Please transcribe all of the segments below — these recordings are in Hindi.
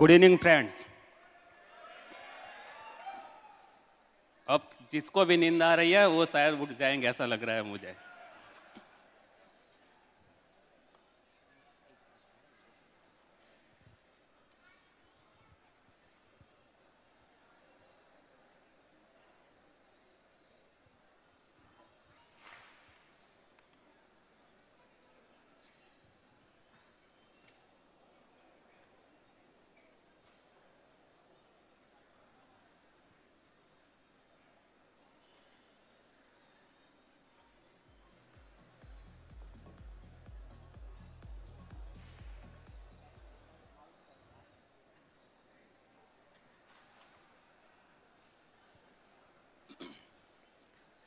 गुड इवनिंग फ्रेंड्स अब जिसको भी नींद आ रही है वो शायद उठ जाएंगे ऐसा लग रहा है मुझे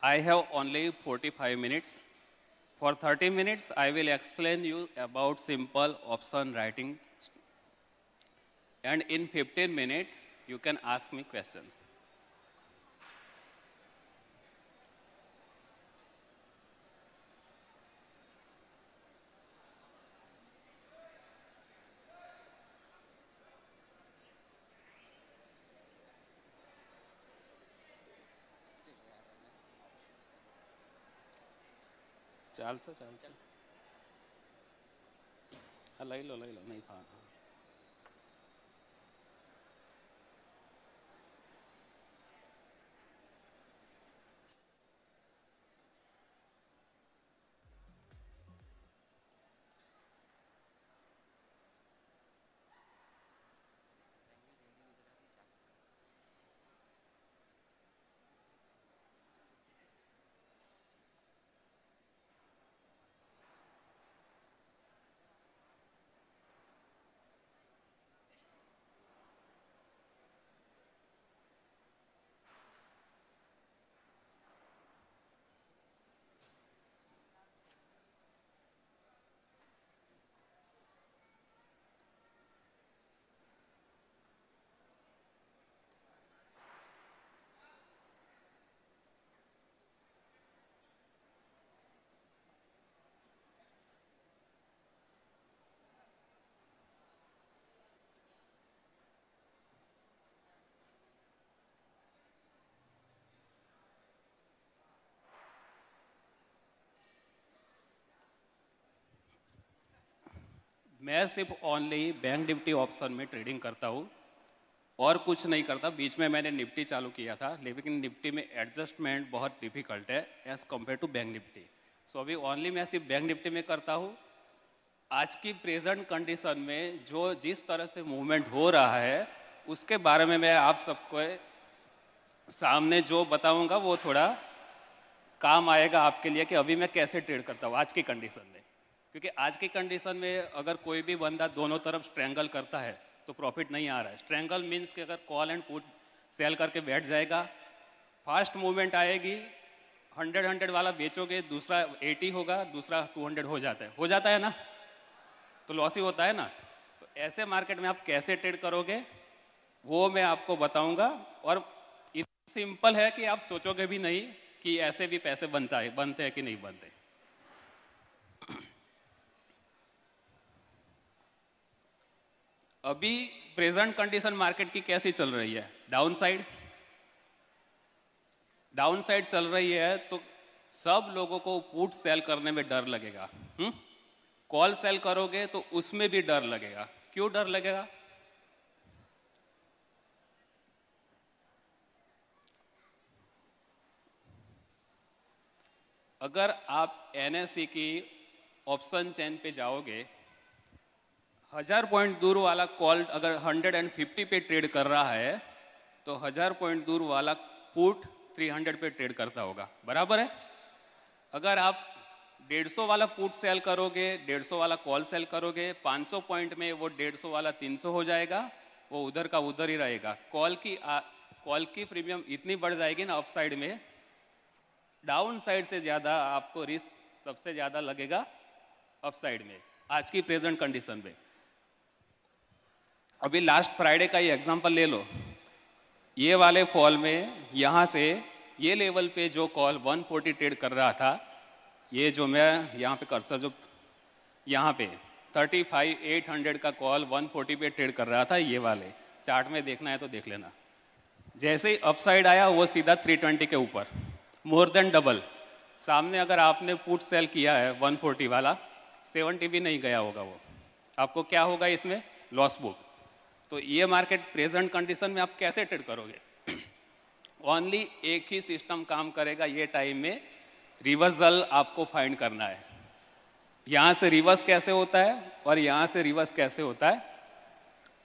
I have only 45 minutes. For 30 minutes, I will explain you about simple option writing. And in 15 minutes, you can ask me question. ચાલશે ચાલશે હા લઈ લો લઈ લો નહીં હા હા मैं सिर्फ ओनली बैंक निफ्टी ऑप्शन में ट्रेडिंग करता हूँ और कुछ नहीं करता बीच में मैंने निफ्टी चालू किया था लेकिन निफ्टी में एडजस्टमेंट बहुत डिफिकल्ट है as compare to bank Nifty so अभी ओनली मैं सिर्फ बैंक निफ्टी में करता हूँ आज की प्रेजेंट कंडीशन में जो जिस तरह से मूवमेंट हो रहा है उसके बारे में मैं आप सबको सामने जो बताऊंगा वो थोड़ा काम आएगा आपके लिए कि अभी मैं कैसे ट्रेड करता हूँ आज की कंडीशन में क्योंकि आज की कंडीशन में अगर कोई भी बंदा दोनों तरफ स्ट्रैंगल करता है तो प्रॉफिट नहीं आ रहा है स्ट्रैंगल मीन्स कि अगर कॉल एंड पुट सेल करके बैठ जाएगा फास्ट मूवमेंट आएगी हंड्रेड हंड्रेड वाला बेचोगे दूसरा एटी होगा दूसरा टू हंड्रेड हो जाता है हो जाता है ना तो लॉस ही होता है ना तो ऐसे मार्केट में आप कैसे ट्रेड करोगे वो मैं आपको बताऊंगा और सिंपल है कि आप सोचोगे भी नहीं कि ऐसे भी पैसे बनता है बनते हैं कि नहीं बनते अभी प्रेजेंट कंडीशन मार्केट की कैसी चल रही है डाउन साइड डाउन साइड चल रही है तो सब लोगों को पुट सेल करने में डर लगेगा कॉल हम्म? सेल करोगे तो उसमें भी डर लगेगा क्यों डर लगेगा अगर आप एनएससी e की ऑप्शन चैन पे जाओगे हजार पॉइंट दूर वाला कॉल अगर 150 पे ट्रेड कर रहा है तो हजार पॉइंट दूर वाला पुट 300 पे ट्रेड करता होगा बराबर है अगर आप 150 वाला पुट सेल करोगे 150 वाला कॉल सेल करोगे 500 पॉइंट में वो 150 वाला 300 हो जाएगा वो उधर का उधर ही रहेगा कॉल की कॉल की प्रीमियम इतनी बढ़ जाएगी ना अप साइड में डाउन साइड से ज़्यादा आपको रिस्क सबसे ज़्यादा लगेगा अपसाइड में आज की प्रेजेंट कंडीशन में अभी लास्ट फ्राइडे का ये एग्जांपल ले लो ये वाले फॉल में यहाँ से ये लेवल पे जो कॉल 140 ट्रेड कर रहा था ये जो मैं यहाँ पे कर्सर जो यहाँ पे 35800 का कॉल 140 पे ट्रेड कर रहा था ये वाले चार्ट में देखना है तो देख लेना जैसे ही अपसाइड आया वो सीधा 320 के ऊपर मोर देन डबल सामने अगर आपने पुट सेल किया है 140 वाला 70 भी नहीं गया होगा वो आपको क्या होगा इसमें लॉस बुक तो ये मार्केट प्रेजेंट कंडीशन में आप कैसे ट्रेड करोगे ओनली एक ही सिस्टम काम करेगा ये टाइम में रिवर्सल आपको फाइंड करना है यहाँ से रिवर्स कैसे होता है और यहाँ से रिवर्स कैसे होता है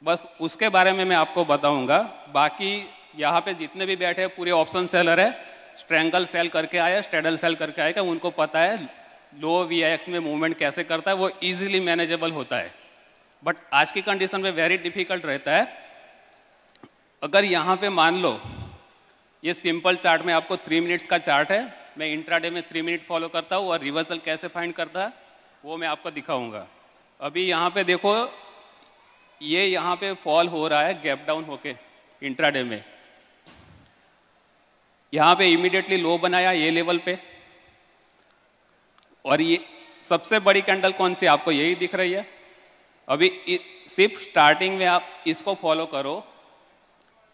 बस उसके बारे में मैं आपको बताऊंगा बाकी यहाँ पे जितने भी बैठे पूरे ऑप्शन सेलर है स्ट्रेंगल सेल करके आया स्टेडल सेल करके आएगा उनको पता है लो वी में मूवमेंट कैसे करता है वो ईजिली मैनेजेबल होता है बट आज की कंडीशन में वेरी डिफिकल्ट रहता है अगर यहाँ पे मान लो ये सिंपल चार्ट में आपको थ्री मिनट्स का चार्ट है मैं इंट्राडे में थ्री मिनट फॉलो करता हूँ और रिवर्सल कैसे फाइंड करता है वो मैं आपको दिखाऊंगा अभी यहाँ पे देखो ये यहाँ पे फॉल हो रहा है गैप डाउन होके इंट्राडे में यहाँ पे इमिडिएटली लो बनाया ये लेवल पे और ये सबसे बड़ी कैंडल कौन सी आपको यही दिख रही है अभी सिर्फ स्टार्टिंग में आप इसको फॉलो करो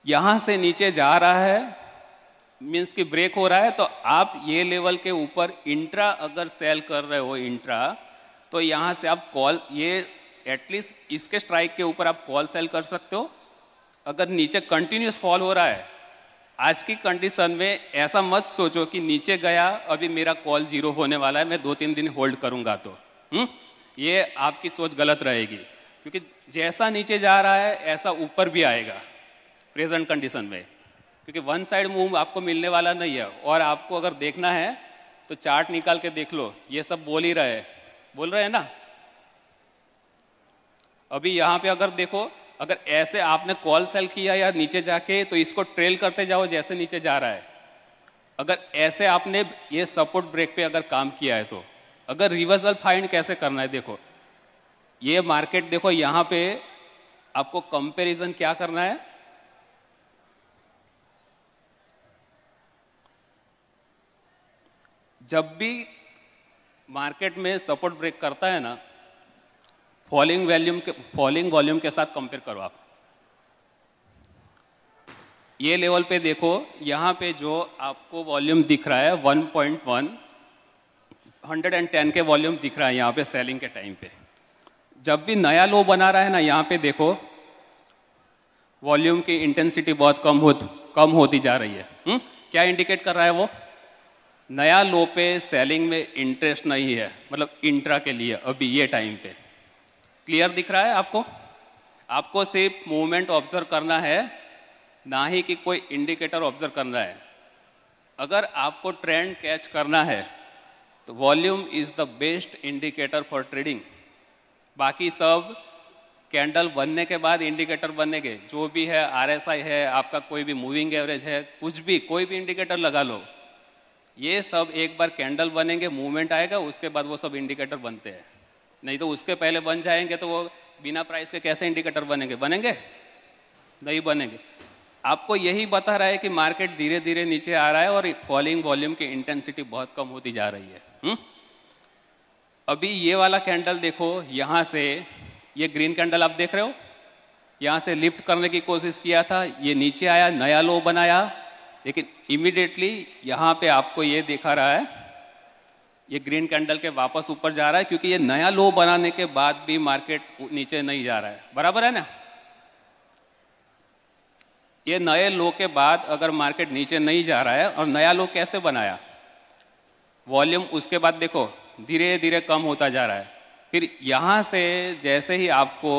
यहाँ से नीचे जा रहा है मीन्स कि ब्रेक हो रहा है तो आप ये लेवल के ऊपर इंट्रा अगर सेल कर रहे हो इंट्रा तो यहाँ से आप कॉल ये एटलीस्ट इसके स्ट्राइक के ऊपर आप कॉल सेल कर सकते हो अगर नीचे कंटिन्यूस फॉल हो रहा है आज की कंडीशन में ऐसा मत सोचो कि नीचे गया अभी मेरा कॉल जीरो होने वाला है मैं दो तीन दिन होल्ड करूंगा तो हुँ? हम्म? ये आपकी सोच गलत रहेगी क्योंकि जैसा नीचे जा रहा है ऐसा ऊपर भी आएगा प्रेजेंट कंडीशन में क्योंकि वन साइड मूव आपको मिलने वाला नहीं है और आपको अगर देखना है तो चार्ट निकाल के देख लो ये सब बोल ही रहे बोल रहे हैं ना अभी यहाँ पे अगर देखो अगर ऐसे आपने कॉल सेल किया या नीचे जाके तो इसको ट्रेल करते जाओ जैसे नीचे जा रहा है अगर ऐसे आपने ये सपोर्ट ब्रेक पे अगर काम किया है तो अगर रिवर्सल फाइंड कैसे करना है देखो ये मार्केट देखो यहां पे आपको कंपैरिजन क्या करना है जब भी मार्केट में सपोर्ट ब्रेक करता है ना फॉलिंग वैल्यूम के फॉलिंग वॉल्यूम के साथ कंपेयर करो आप ये लेवल पे देखो यहां पे जो आपको वॉल्यूम दिख रहा है 1.1 110 के वॉल्यूम दिख रहा है यहाँ पे सेलिंग के टाइम पे जब भी नया लो बना रहा है ना यहाँ पे देखो वॉल्यूम की इंटेंसिटी बहुत कम हो कम होती जा रही है हुँ? हम्म? क्या इंडिकेट कर रहा है वो नया लो पे सेलिंग में इंटरेस्ट नहीं है मतलब इंट्रा के लिए अभी ये टाइम पे क्लियर दिख रहा है आपको आपको सिर्फ मूवमेंट ऑब्जर्व करना है ना ही कि कोई इंडिकेटर ऑब्जर्व करना है अगर आपको ट्रेंड कैच करना है तो volume is the best indicator for trading बाकी सब कैंडल बनने के बाद इंडिकेटर बनने के जो भी है आरएसआई है आपका कोई भी मूविंग एवरेज है कुछ भी कोई भी इंडिकेटर लगा लो ये सब एक बार कैंडल बनेंगे मूवमेंट आएगा उसके बाद वो सब इंडिकेटर बनते हैं नहीं तो उसके पहले बन जाएंगे तो वो बिना प्राइस के कैसे इंडिकेटर बनेंगे बनेंगे नहीं बनेंगे आपको यही बता रहा है कि मार्केट धीरे धीरे नीचे आ रहा है और फॉलिंग वॉल्यूम की इंटेंसिटी बहुत कम होती जा रही है हुँ? हम्म? अभी ये वाला कैंडल देखो यहां से ये ग्रीन कैंडल आप देख रहे हो यहां से लिफ्ट करने की कोशिश किया था ये नीचे आया नया लो बनाया लेकिन इमिडिएटली यहां पे आपको ये देखा रहा है ये ग्रीन कैंडल के वापस ऊपर जा रहा है क्योंकि ये नया लो बनाने के बाद भी मार्केट नीचे नहीं जा रहा है बराबर है ना ये नए लो के बाद अगर मार्केट नीचे नहीं जा रहा है और नया लो कैसे बनाया वॉल्यूम उसके बाद देखो धीरे धीरे कम होता जा रहा है फिर यहाँ से जैसे ही आपको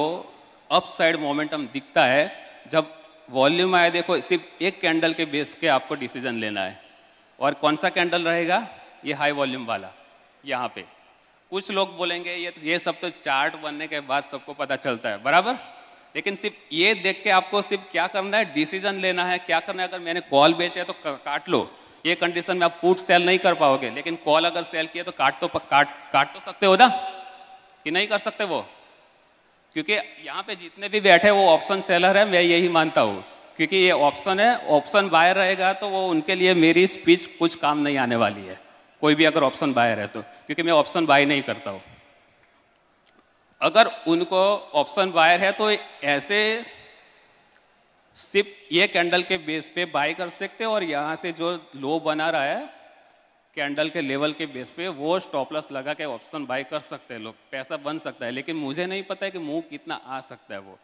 अप साइड मोमेंटम दिखता है जब वॉल्यूम आया देखो सिर्फ एक कैंडल के बेस के आपको डिसीजन लेना है और कौन सा कैंडल रहेगा ये हाई वॉल्यूम वाला यहाँ पे कुछ लोग बोलेंगे ये तो ये सब तो चार्ट बनने के बाद सबको पता चलता है बराबर लेकिन सिर्फ ये देख के आपको सिर्फ क्या करना है डिसीजन लेना है क्या करना है अगर मैंने कॉल बेचा है तो काट लो ये कंडीशन में आप फूड सेल नहीं कर पाओगे लेकिन कॉल अगर सेल किया तो काट तो काट काट तो सकते हो ना कि नहीं कर सकते वो क्योंकि यहाँ पे जितने भी बैठे वो ऑप्शन सेलर है मैं यही मानता हूँ क्योंकि ये ऑप्शन है ऑप्शन बायर रहेगा तो वो उनके लिए मेरी स्पीच कुछ काम नहीं आने वाली है कोई भी अगर ऑप्शन बायर है तो क्योंकि मैं ऑप्शन बाय नहीं करता हूँ अगर उनको ऑप्शन बायर है तो ऐसे सिर्फ ये कैंडल के बेस पे बाय कर सकते हैं और यहाँ से जो लो बना रहा है कैंडल के लेवल के बेस पे वो स्टॉपलस लगा के ऑप्शन बाय कर सकते हैं लोग पैसा बन सकता है लेकिन मुझे नहीं पता है कि मूव कितना आ सकता है वो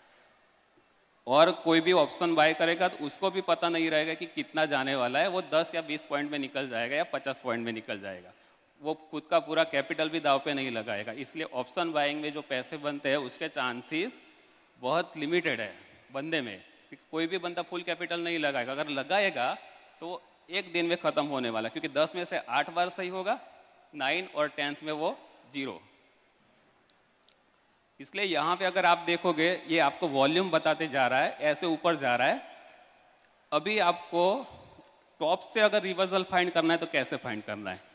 और कोई भी ऑप्शन बाय करेगा तो उसको भी पता नहीं रहेगा कि कितना जाने वाला है वो 10 या 20 पॉइंट में निकल जाएगा या 50 पॉइंट में निकल जाएगा वो खुद का पूरा कैपिटल भी दाव पे नहीं लगाएगा इसलिए ऑप्शन बाइंग में जो पैसे बनते हैं उसके चांसेस बहुत लिमिटेड है बंदे में कोई भी बंदा फुल कैपिटल नहीं लगाएगा अगर लगाएगा तो एक दिन में ख़त्म होने वाला क्योंकि दस में से आठ बार सही होगा नाइन और टेंथ में वो जीरो इसलिए यहां पे अगर आप देखोगे ये आपको वॉल्यूम बताते जा रहा है ऐसे ऊपर जा रहा है अभी आपको टॉप से अगर रिवर्सल फाइंड करना है तो कैसे फाइंड करना है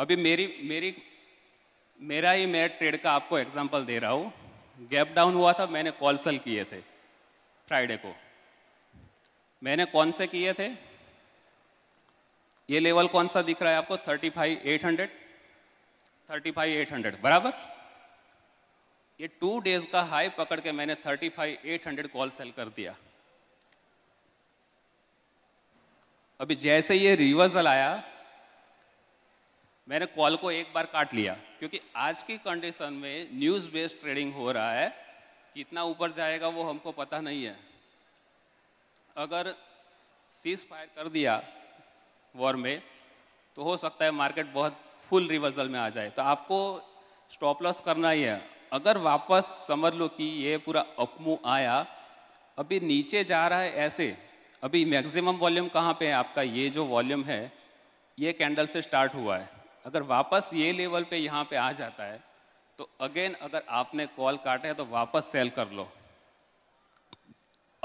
अभी मेरी मेरी मेरा ही मैं ट्रेड का आपको एग्जांपल दे रहा हूं गैप डाउन हुआ था मैंने कॉल सेल किए थे फ्राइडे को मैंने कौन से किए थे ये लेवल कौन सा दिख रहा है आपको 35,800 35,800 बराबर ये टू डेज का हाई पकड़ के मैंने 35,800 कॉल सेल कर दिया अभी जैसे ये रिवर्सल आया मैंने कॉल को एक बार काट लिया क्योंकि आज की कंडीशन में न्यूज़ बेस्ड ट्रेडिंग हो रहा है कितना ऊपर जाएगा वो हमको पता नहीं है अगर सीज फायर कर दिया वॉर में तो हो सकता है मार्केट बहुत फुल रिवर्सल में आ जाए तो आपको स्टॉप लॉस करना ही है अगर वापस समझ लो कि ये पूरा अपमू आया अभी नीचे जा रहा है ऐसे अभी मैक्सिमम वॉल्यूम कहाँ पे है आपका ये जो वॉल्यूम है ये कैंडल से स्टार्ट हुआ है अगर वापस ये लेवल पे यहाँ पे आ जाता है तो अगेन अगर आपने कॉल काटे है तो वापस सेल कर लो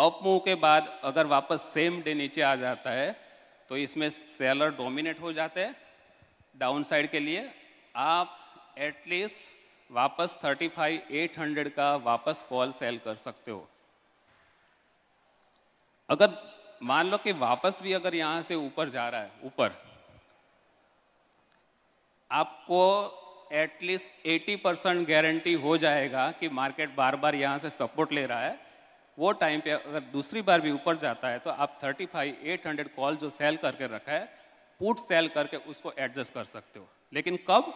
अप मूव के बाद अगर वापस सेम डे नीचे आ जाता है तो इसमें सेलर डोमिनेट हो जाते हैं डाउन साइड के लिए आप एटलीस्ट वापस 35,800 का वापस कॉल सेल कर सकते हो अगर मान लो कि वापस भी अगर यहाँ से ऊपर जा रहा है ऊपर आपको एटलीस्ट 80 परसेंट गारंटी हो जाएगा कि मार्केट बार बार यहाँ से सपोर्ट ले रहा है वो टाइम पे अगर दूसरी बार भी ऊपर जाता है तो आप फाइव एट हंड्रेड कॉल जो सेल करके रखा है पुट सेल करके उसको एडजस्ट कर सकते हो लेकिन कब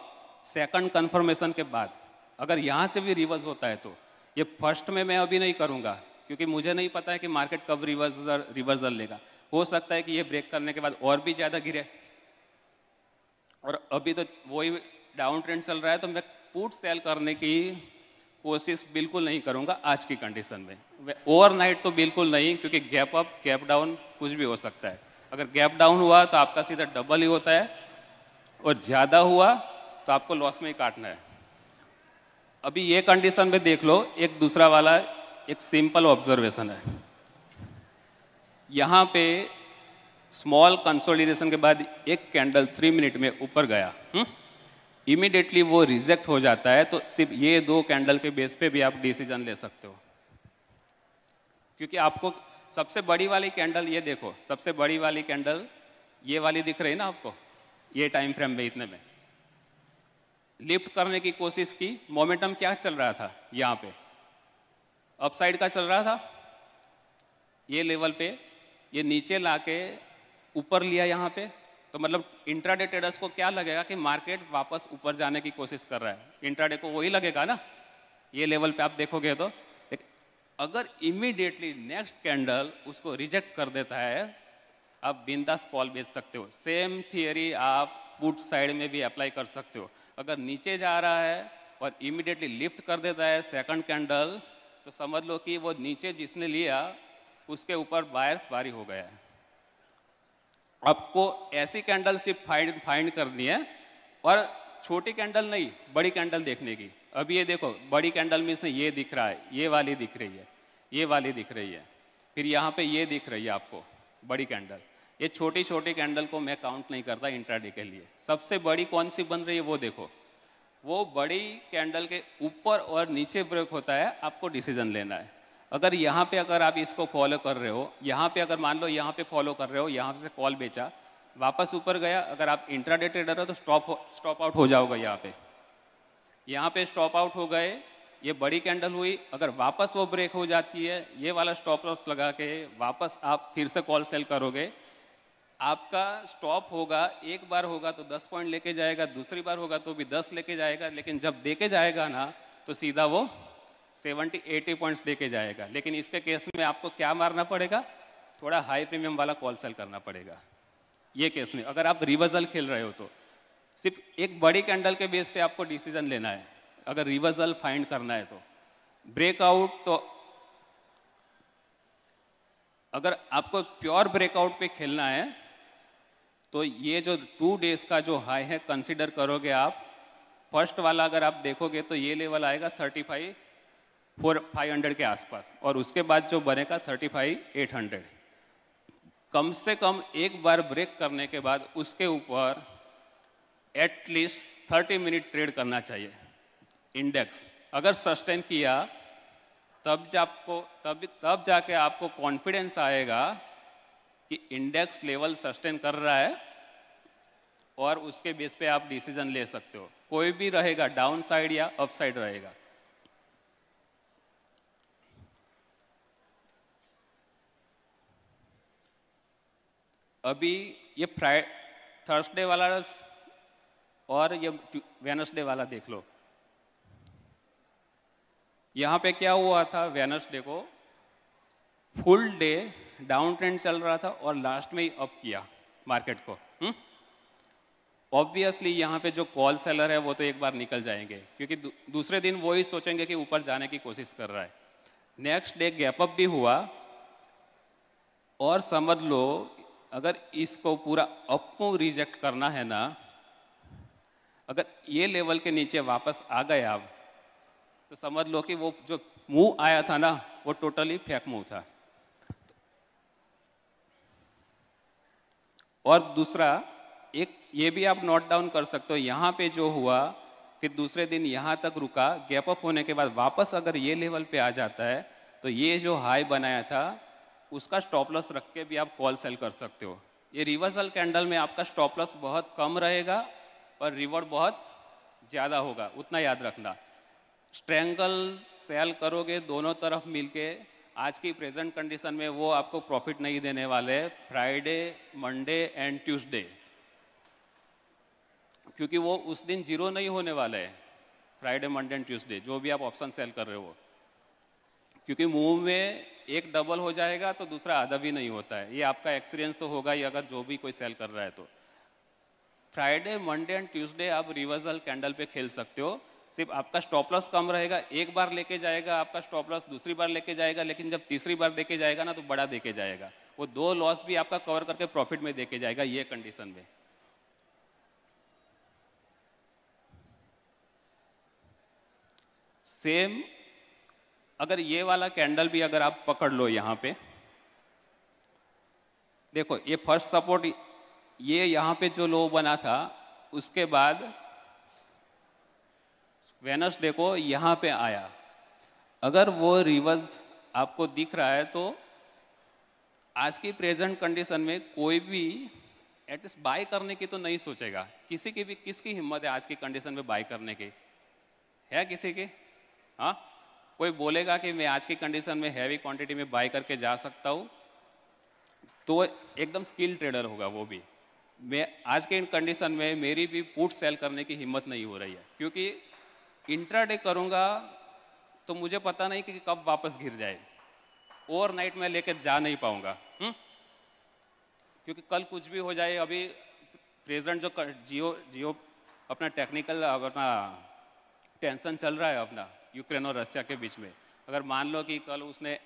सेकंड कंफर्मेशन के बाद अगर यहाँ से भी रिवर्स होता है तो ये फर्स्ट में मैं अभी नहीं करूँगा क्योंकि मुझे नहीं पता है कि मार्केट कब रिवर्सल रिवर्सल लेगा हो सकता है कि ये ब्रेक करने के बाद और भी ज़्यादा गिरे और अभी तो वही डाउन ट्रेंड चल रहा है तो मैं पुट सेल करने की कोशिश बिल्कुल नहीं करूंगा आज की कंडीशन में ओवरनाइट तो बिल्कुल नहीं क्योंकि गैप अप गैप डाउन कुछ भी हो सकता है अगर गैप डाउन हुआ तो आपका सीधा डबल ही होता है और ज़्यादा हुआ तो आपको लॉस में ही काटना है अभी ये कंडीशन में देख लो एक दूसरा वाला एक सिंपल ऑब्जर्वेशन है यहाँ पे स्मॉल कंसोलिडेशन के बाद एक कैंडल थ्री मिनट में ऊपर गया इमिडिएटली हम्म? वो रिजेक्ट हो जाता है तो सिर्फ ये दो कैंडल के बेस पे भी आप डिसीजन ले सकते हो क्योंकि आपको सबसे बड़ी वाली कैंडल ये देखो सबसे बड़ी वाली कैंडल ये वाली दिख रही ना आपको ये टाइम फ्रेम में इतने में लिफ्ट करने की कोशिश की मोमेंटम क्या चल रहा था यहाँ पे अपसाइड का चल रहा था ये लेवल पे ये नीचे लाके ऊपर लिया यहाँ पे तो मतलब इंट्राडे ट्रेडर्स को क्या लगेगा कि मार्केट वापस ऊपर जाने की कोशिश कर रहा है इंट्राडे को वही लगेगा ना ये लेवल पे आप देखोगे तो देख अगर इमीडिएटली नेक्स्ट कैंडल उसको रिजेक्ट कर देता है आप बिंदास कॉल बेच सकते हो सेम थियरी आप बुट साइड में भी अप्लाई कर सकते हो अगर नीचे जा रहा है और इमीडिएटली लिफ्ट कर देता है सेकंड कैंडल तो समझ लो कि वो नीचे जिसने लिया उसके ऊपर बायर्स भारी हो गया है आपको ऐसी कैंडल सिर्फ फाइंड फाइंड करनी है और छोटी कैंडल नहीं बड़ी कैंडल देखने की अब ये देखो बड़ी कैंडल में से ये दिख रहा है ये वाली दिख रही है ये वाली दिख रही है फिर यहाँ पे ये दिख रही है आपको बड़ी कैंडल ये छोटी छोटी कैंडल को मैं काउंट नहीं करता इंट्राडे के लिए सबसे बड़ी कौन सी बन रही है वो देखो वो बड़ी कैंडल के ऊपर और नीचे ब्रेक होता है आपको डिसीजन लेना है अगर यहाँ पे अगर आप इसको फॉलो कर रहे हो यहाँ पे अगर मान लो यहाँ पे फॉलो कर रहे हो यहाँ से कॉल बेचा वापस ऊपर गया अगर आप इंट्राडे ट्रेडर हो तो स्टॉप स्टॉप आउट हो जाओगे यहाँ पे यहाँ पे स्टॉप आउट हो गए ये बड़ी कैंडल हुई अगर वापस वो ब्रेक हो जाती है ये वाला स्टॉप लॉस लगा के वापस आप फिर से कॉल सेल करोगे आपका स्टॉप होगा एक बार होगा तो 10 पॉइंट लेके जाएगा दूसरी बार होगा तो भी 10 लेके जाएगा लेकिन जब देके जाएगा ना तो सीधा वो सेवेंटी एटी पॉइंट्स देके जाएगा लेकिन इसके केस में आपको क्या मारना पड़ेगा थोड़ा हाई प्रीमियम वाला कॉल सेल करना पड़ेगा ये केस में अगर आप रिवर्सल खेल रहे हो तो सिर्फ एक बड़ी कैंडल के बेस पे आपको डिसीजन लेना है अगर रिवर्सल फाइंड करना है तो ब्रेकआउट तो अगर आपको प्योर ब्रेकआउट पे खेलना है तो ये जो टू डेज का जो हाई है कंसिडर करोगे आप फर्स्ट वाला अगर आप देखोगे तो ये लेवल आएगा thirty five four five hundred के आसपास और उसके बाद जो बनेगा थर्टी फाइव एट हंड्रेड कम से कम एक बार ब्रेक करने के बाद उसके ऊपर एटलीस्ट थर्टी मिनट ट्रेड करना चाहिए इंडेक्स अगर सस्टेन किया तब आपको तब तब जाके आपको कॉन्फिडेंस आएगा कि इंडेक्स लेवल सस्टेन कर रहा है और उसके बेस पे आप डिसीजन ले सकते हो कोई भी रहेगा डाउन साइड या अप साइड रहेगा अभी ये फ्राइ थर्सडे वाला और ये वेनसडे वाला देख लो यहाँ पे क्या हुआ था वेनसडे को फुल डे डाउन ट्रेंड चल रहा था और लास्ट में ही अप किया मार्केट को ऑब्वियसली हम्म? यहाँ पे जो कॉल सेलर है वो तो एक बार निकल जाएंगे क्योंकि दू, दूसरे दिन वो ही सोचेंगे कि ऊपर जाने की कोशिश कर रहा है नेक्स्ट डे गैप अप भी हुआ और समझ लो अगर इसको पूरा अपू रिजेक्ट करना है ना अगर ये लेवल के नीचे वापस आ गए आप तो समझ लो कि वो जो मुंह आया था ना वो टोटली फेक मुंह था और दूसरा एक ये भी आप नोट डाउन कर सकते हो यहाँ पे जो हुआ फिर दूसरे दिन यहाँ तक रुका गैप अप होने के बाद वापस अगर ये लेवल पे आ जाता है तो ये जो हाई बनाया था उसका स्टॉप लॉस रख के भी आप कॉल सेल कर सकते हो ये रिवर्सल कैंडल में आपका स्टॉप लॉस बहुत कम रहेगा और रिवर्ड बहुत ज़्यादा होगा उतना याद रखना स्ट्रेंगल सेल करोगे दोनों तरफ मिलके आज की प्रेजेंट कंडीशन में वो आपको प्रॉफिट नहीं देने वाले फ्राइडे मंडे एंड ट्यूसडे क्योंकि वो उस दिन जीरो नहीं होने वाले है फ्राइडे मंडे एंड ट्यूसडे जो भी आप ऑप्शन सेल कर रहे हो क्योंकि मूव में एक डबल हो जाएगा तो दूसरा आधा भी नहीं होता है ये आपका एक्सपीरियंस तो होगा ही अगर जो भी कोई सेल कर रहा है तो फ्राइडे मंडे एंड ट्यूसडे आप रिवर्सल कैंडल पे खेल सकते हो सिर्फ आपका स्टॉप लॉस कम रहेगा एक बार लेके जाएगा आपका स्टॉप लॉस दूसरी बार लेके जाएगा लेकिन जब तीसरी बार देके जाएगा ना तो बड़ा देके जाएगा वो दो लॉस भी आपका कवर करके प्रॉफिट में देके जाएगा ये कंडीशन में सेम अगर ये वाला कैंडल भी अगर आप पकड़ लो यहाँ पे देखो ये फर्स्ट सपोर्ट ये यहाँ पे जो लो बना था उसके बाद वेनसडे को यहाँ पे आया अगर वो रिवर्स आपको दिख रहा है तो आज की प्रेजेंट कंडीशन में कोई भी एटलीस्ट बाय करने की तो नहीं सोचेगा किसी की भी किसकी हिम्मत है आज की कंडीशन में बाय करने की है किसी की हाँ कोई बोलेगा कि मैं आज की कंडीशन में हैवी क्वांटिटी में बाय करके जा सकता हूँ तो एकदम स्किल ट्रेडर होगा वो भी मैं आज के कंडीशन में मेरी भी पुट सेल करने की हिम्मत नहीं हो रही है क्योंकि इंट्राडे करूँगा तो मुझे पता नहीं कि कब वापस गिर जाए ओवरनाइट मैं लेकर जा नहीं पाऊँगा हम्म? क्योंकि कल कुछ भी हो जाए अभी प्रेजेंट जो जियो जियो अपना टेक्निकल अपना टेंशन चल रहा है अपना यूक्रेन और रशिया के बीच में अगर मान लो कि कल उसने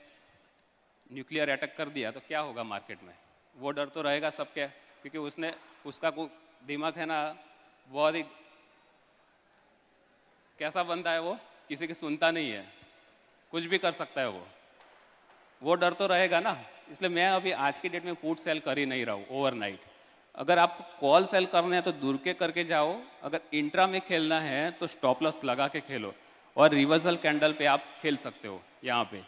न्यूक्लियर अटैक कर दिया तो क्या होगा मार्केट में वो डर तो रहेगा सबके क्योंकि उसने उसका को दिमाग है ना बहुत ही कैसा बंदा है वो किसी की सुनता नहीं है कुछ भी कर सकता है वो वो डर तो रहेगा ना इसलिए मैं अभी आज की डेट में फूड सेल कर ही नहीं रहा हूँ ओवरनाइट अगर आपको कॉल सेल करना है तो दूर के करके जाओ अगर इंट्रा में खेलना है तो स्टॉपलस लगा के खेलो और रिवर्सल कैंडल पे आप खेल सकते हो यहाँ पे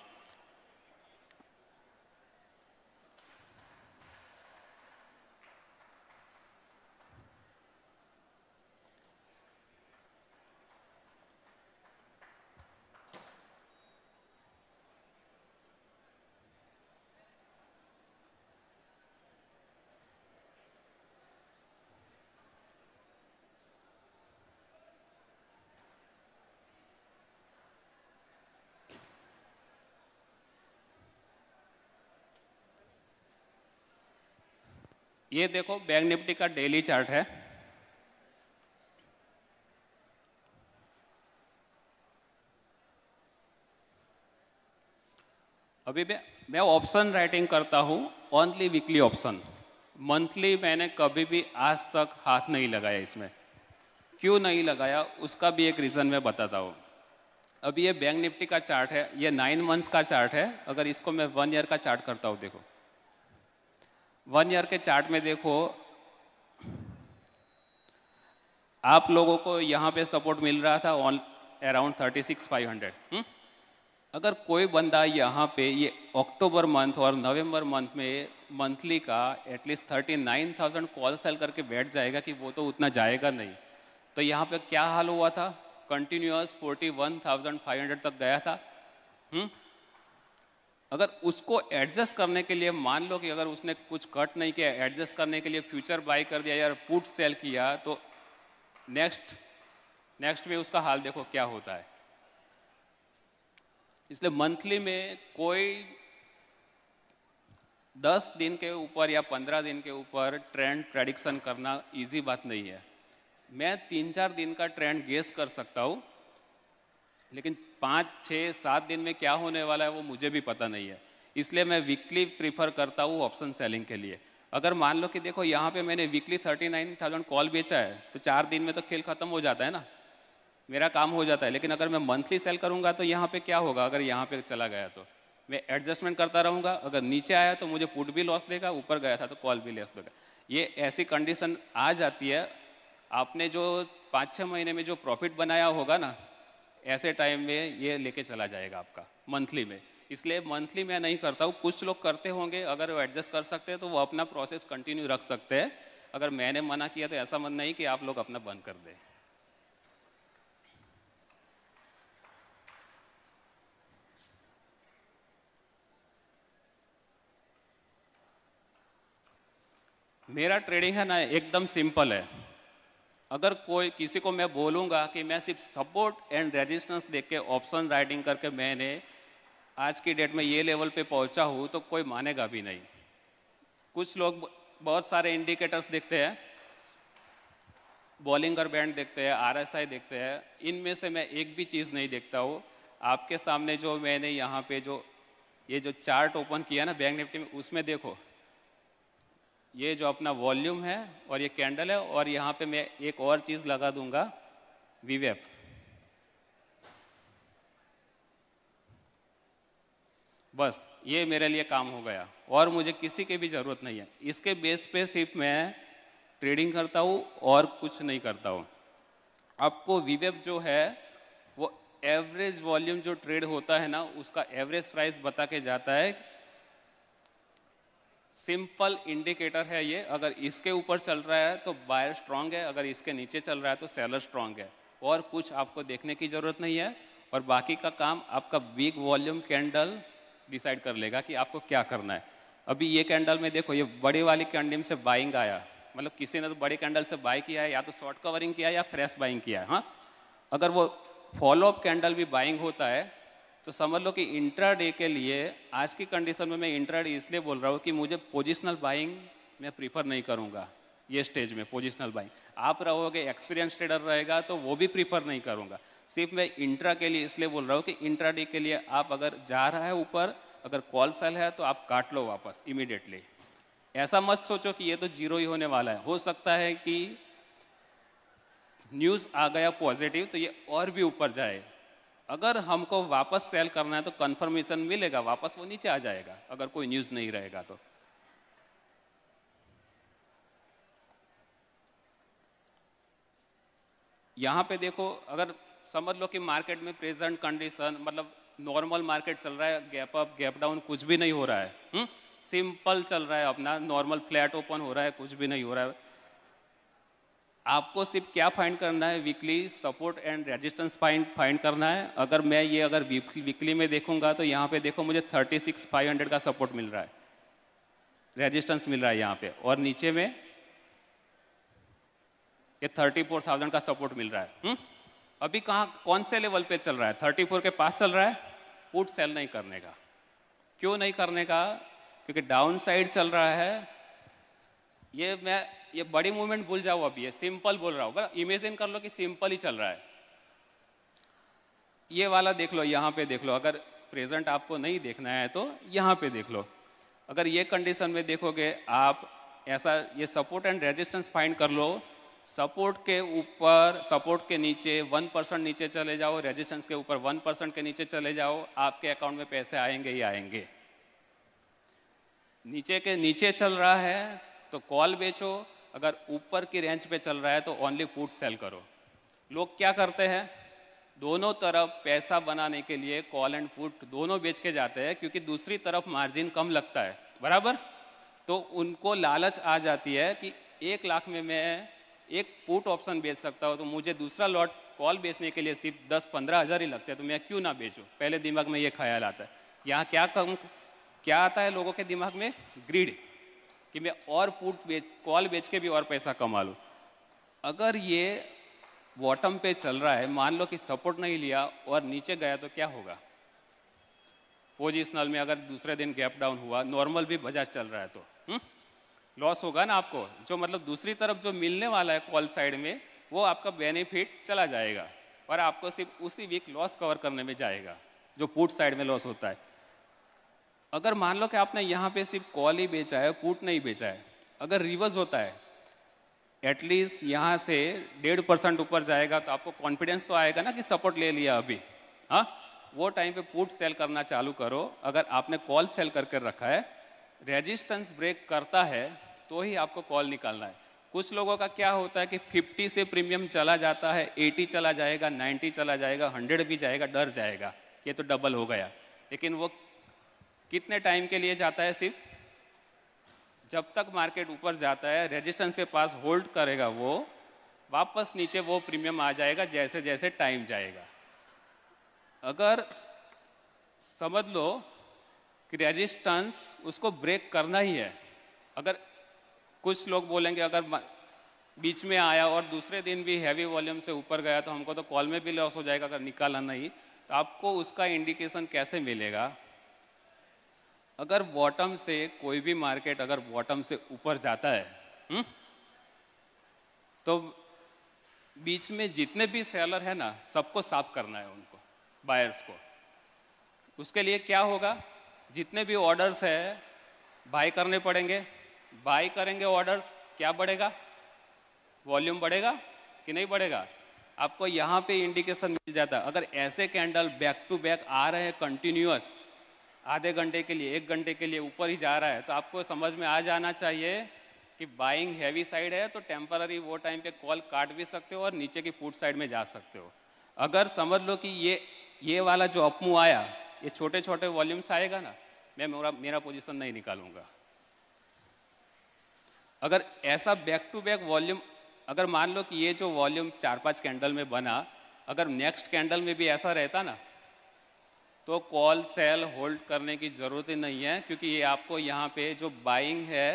ये देखो बैंक निफ्टी का डेली चार्ट है अभी मैं ऑप्शन राइटिंग करता हूं ओनली वीकली ऑप्शन मंथली मैंने कभी भी आज तक हाथ नहीं लगाया इसमें क्यों नहीं लगाया उसका भी एक रीज़न मैं बताता हूँ अभी ये बैंक निफ्टी का चार्ट है ये नाइन मंथ्स का चार्ट है अगर इसको मैं वन ईयर का चार्ट करता हूं देखो वन ईयर के चार्ट में देखो आप लोगों को यहाँ पे सपोर्ट मिल रहा था on around thirty six five hundred अगर कोई बंदा यहाँ पे ये अक्टूबर मंथ और नवंबर मंथ में मंथली का at least thirty nine thousand call sell करके बैठ जाएगा कि वो तो उतना जाएगा नहीं तो यहाँ पे क्या हाल हुआ था continuous forty one thousand five hundred तक गया था हुँ? हम्म? अगर उसको एडजस्ट करने के लिए मान लो कि अगर उसने कुछ कट नहीं किया एडजस्ट करने के लिए फ्यूचर बाई कर दिया या पुट सेल किया तो नेक्स्ट नेक्स्ट में उसका हाल देखो क्या होता है इसलिए मंथली में कोई दस दिन के ऊपर या पंद्रह दिन के ऊपर ट्रेंड प्रेडिक्शन करना इजी बात नहीं है मैं तीन चार दिन का ट्रेंड गेस कर सकता हूँ लेकिन पाँच छः सात दिन में क्या होने वाला है वो मुझे भी पता नहीं है इसलिए मैं वीकली प्रीफर करता हूँ ऑप्शन सेलिंग के लिए अगर मान लो कि देखो यहाँ पे मैंने weekly thirty nine thousand call बेचा है तो चार दिन में तो खेल खत्म हो जाता है ना मेरा काम हो जाता है लेकिन अगर मैं मंथली सेल करूँगा तो यहाँ पे क्या होगा अगर यहाँ पे चला गया तो मैं एडजस्टमेंट करता रहूँगा अगर नीचे आया तो मुझे पुट भी लॉस देगा ऊपर गया था तो कॉल भी लॉस देगा ये ऐसी कंडीशन आ जाती है आपने जो पाँच छः महीने में जो प्रॉफिट बनाया होगा ना ऐसे टाइम में ये लेके चला जाएगा आपका मंथली में इसलिए मंथली मैं नहीं करता हूँ कुछ लोग करते होंगे अगर वो एडजस्ट कर सकते हैं तो वो अपना प्रोसेस कंटिन्यू रख सकते हैं अगर मैंने मना किया तो ऐसा मन नहीं कि आप लोग अपना बंद कर दें मेरा ट्रेडिंग है ना एकदम सिंपल है अगर कोई किसी को मैं बोलूँगा कि मैं सिर्फ सपोर्ट एंड रेजिस्टेंस देख के ऑप्शन राइडिंग करके मैंने आज की डेट में ये लेवल पे पहुँचा हूँ तो कोई मानेगा भी नहीं कुछ लोग बहुत सारे इंडिकेटर्स देखते हैं बॉलिंगर बैंड देखते हैं आरएसआई देखते हैं इनमें से मैं एक भी चीज़ नहीं देखता हूँ आपके सामने जो मैंने यहाँ पे जो ये जो चार्ट ओपन किया ना बैंक निफ्टी में उसमें देखो ये जो अपना वॉल्यूम है और ये कैंडल है और यहाँ पे मैं एक और चीज़ लगा दूंगा वीवेप बस ये मेरे लिए काम हो गया और मुझे किसी की भी ज़रूरत नहीं है इसके बेस पे सिर्फ मैं ट्रेडिंग करता हूँ और कुछ नहीं करता हूँ आपको वीवेप जो है वो एवरेज वॉल्यूम जो ट्रेड होता है ना उसका एवरेज प्राइस बता के जाता है सिंपल इंडिकेटर है ये अगर इसके ऊपर चल रहा है तो बायर स्ट्रांग है अगर इसके नीचे चल रहा है तो सेलर स्ट्रांग है और कुछ आपको देखने की ज़रूरत नहीं है और बाकी का काम आपका बिग वॉल्यूम कैंडल डिसाइड कर लेगा कि आपको क्या करना है अभी ये कैंडल में देखो ये बड़े वाली कैंडल से बाइंग आया मतलब किसी ने तो बड़े कैंडल से बाई किया है या तो शॉर्ट कवरिंग किया या फ्रेश बाइंग किया है हाँ अगर वो फॉलो अप कैंडल भी बाइंग होता है तो समझ लो कि इंट्रा डे के लिए आज की कंडीशन में मैं इंट्रा डे इसलिए बोल रहा हूँ कि मुझे पोजिशनल बाइंग मैं प्रीफर नहीं करूँगा ये स्टेज में पोजिशनल बाइंग आप रहोगे एक्सपीरियंस ट्रेडर रहेगा तो वो भी प्रीफर नहीं करूँगा सिर्फ मैं इंट्रा के लिए इसलिए बोल रहा हूँ कि इंट्रा डे के लिए आप अगर जा रहा है ऊपर अगर कॉल सेल है तो आप काट लो वापस इमिडिएटली ऐसा मत सोचो कि ये तो जीरो ही होने वाला है हो सकता है कि न्यूज़ आ गया पॉजिटिव तो ये और भी ऊपर जाए अगर हमको वापस सेल करना है तो कंफर्मेशन मिलेगा वापस वो नीचे आ जाएगा अगर कोई न्यूज़ नहीं रहेगा तो यहां पे देखो अगर समझ लो कि मार्केट में प्रेजेंट कंडीशन मतलब नॉर्मल मार्केट चल रहा है गैप अप गैप डाउन कुछ भी नहीं हो रहा है हुँ? हम्म? सिंपल चल रहा है अपना नॉर्मल फ्लैट ओपन हो रहा है कुछ भी नहीं हो रहा है आपको सिर्फ क्या फाइंड करना है weekly support and resistance find find करना है अगर मैं ये अगर वीकली में देखूंगा तो यहाँ पे देखो मुझे 36,500 का सपोर्ट मिल रहा है रेजिस्टेंस मिल रहा है यहाँ पे और नीचे में ये 34,000 का सपोर्ट मिल रहा है हु? हम्म? अभी कहाँ कौन से लेवल पे चल रहा है थर्टी के पास चल रहा है पुट सेल नहीं करने का क्यों नहीं करने का क्योंकि डाउन साइड चल रहा है ये मैं ये बड़ी मूवमेंट भूल जाऊ अभी ये सिंपल बोल रहा हूँ इमेजिन कर लो कि सिंपल ही चल रहा है ये वाला देख लो यहाँ पे देख लो अगर प्रेजेंट आपको नहीं देखना है तो यहाँ पे देख लो अगर ये कंडीशन में देखोगे आप ऐसा ये सपोर्ट एंड रेजिस्टेंस फाइंड कर लो सपोर्ट के ऊपर सपोर्ट के नीचे वन परसेंट नीचे चले जाओ रेजिस्टेंस के ऊपर वन परसेंट के नीचे चले जाओ आपके अकाउंट में पैसे आएंगे ही आएंगे नीचे के नीचे चल रहा है तो कॉल बेचो अगर ऊपर की रेंज पे चल रहा है तो ओनली पुट सेल करो लोग क्या करते हैं दोनों तरफ पैसा बनाने के लिए कॉल एंड पुट दोनों बेच के जाते हैं क्योंकि दूसरी तरफ मार्जिन कम लगता है बराबर तो उनको लालच आ जाती है कि एक लाख में मैं एक पुट ऑप्शन बेच सकता हूँ तो मुझे दूसरा लॉट कॉल बेचने के लिए सिर्फ दस पंद्रह हज़ार ही लगते हैं तो मैं क्यों ना बेचूँ पहले दिमाग में ये ख्याल आता है यहाँ क्या कम क्या आता है लोगों के दिमाग में ग्रीड कि मैं और पुट बेच कॉल बेच के भी और पैसा कमा लूँ अगर ये बॉटम पे चल रहा है मान लो कि सपोर्ट नहीं लिया और नीचे गया तो क्या होगा पोजिशनल में अगर दूसरे दिन गैप डाउन हुआ नॉर्मल भी बजाज चल रहा है तो लॉस हम्म? होगा ना आपको जो मतलब दूसरी तरफ जो मिलने वाला है कॉल साइड में वो आपका बेनिफिट चला जाएगा और आपको सिर्फ उसी वीक लॉस कवर करने में जाएगा जो पुट साइड में लॉस होता है अगर मान लो कि आपने यहाँ पे सिर्फ कॉल ही बेचा है कूट नहीं बेचा है अगर रिवर्स होता है एटलीस्ट यहाँ से डेढ़ परसेंट ऊपर जाएगा तो आपको कॉन्फिडेंस तो आएगा ना कि सपोर्ट ले लिया अभी हाँ वो टाइम पे पुट सेल करना चालू करो अगर आपने कॉल सेल करके रखा है रेजिस्टेंस ब्रेक करता है तो ही आपको कॉल निकालना है कुछ लोगों का क्या होता है कि 50 से प्रीमियम चला जाता है 80 चला जाएगा 90 चला जाएगा 100 भी जाएगा डर जाएगा ये तो डबल हो गया लेकिन वो कितने टाइम के लिए जाता है सिर्फ जब तक मार्केट ऊपर जाता है रेजिस्टेंस के पास होल्ड करेगा वो वापस नीचे वो प्रीमियम आ जाएगा जैसे जैसे टाइम जाएगा अगर समझ लो कि रेजिस्टेंस उसको ब्रेक करना ही है अगर कुछ लोग बोलेंगे अगर बीच में आया और दूसरे दिन भी हैवी वॉल्यूम से ऊपर गया तो हमको तो कॉल में भी लॉस हो जाएगा अगर निकाला नहीं तो आपको उसका इंडिकेशन कैसे मिलेगा अगर बॉटम से कोई भी मार्केट अगर बॉटम से ऊपर जाता है हुँ? हम्म, तो बीच में जितने भी सेलर है ना सबको साफ करना है उनको बायर्स को उसके लिए क्या होगा जितने भी ऑर्डर्स है बाय करने पड़ेंगे बाय करेंगे ऑर्डर्स क्या बढ़ेगा वॉल्यूम बढ़ेगा कि नहीं बढ़ेगा आपको यहाँ पे इंडिकेशन मिल जाता है अगर ऐसे कैंडल बैक टू बैक आ रहे हैं कंटिन्यूस आधे घंटे के लिए एक घंटे के लिए ऊपर ही जा रहा है तो आपको समझ में आ जाना चाहिए कि बाइंग हैवी साइड है तो टेम्पररी वो टाइम पे कॉल काट भी सकते हो और नीचे की फूट साइड में जा सकते हो अगर समझ लो कि ये ये वाला जो अपमू आया ये छोटे छोटे वॉल्यूम्स आएगा ना मैं मेरा मेरा पोजिशन नहीं निकालूंगा अगर ऐसा बैक टू बैक वॉल्यूम अगर मान लो कि ये जो वॉल्यूम चार पांच कैंडल में बना अगर नेक्स्ट कैंडल में भी ऐसा रहता ना तो कॉल सेल होल्ड करने की ज़रूरत ही नहीं है क्योंकि ये आपको यहाँ पे जो बाइंग है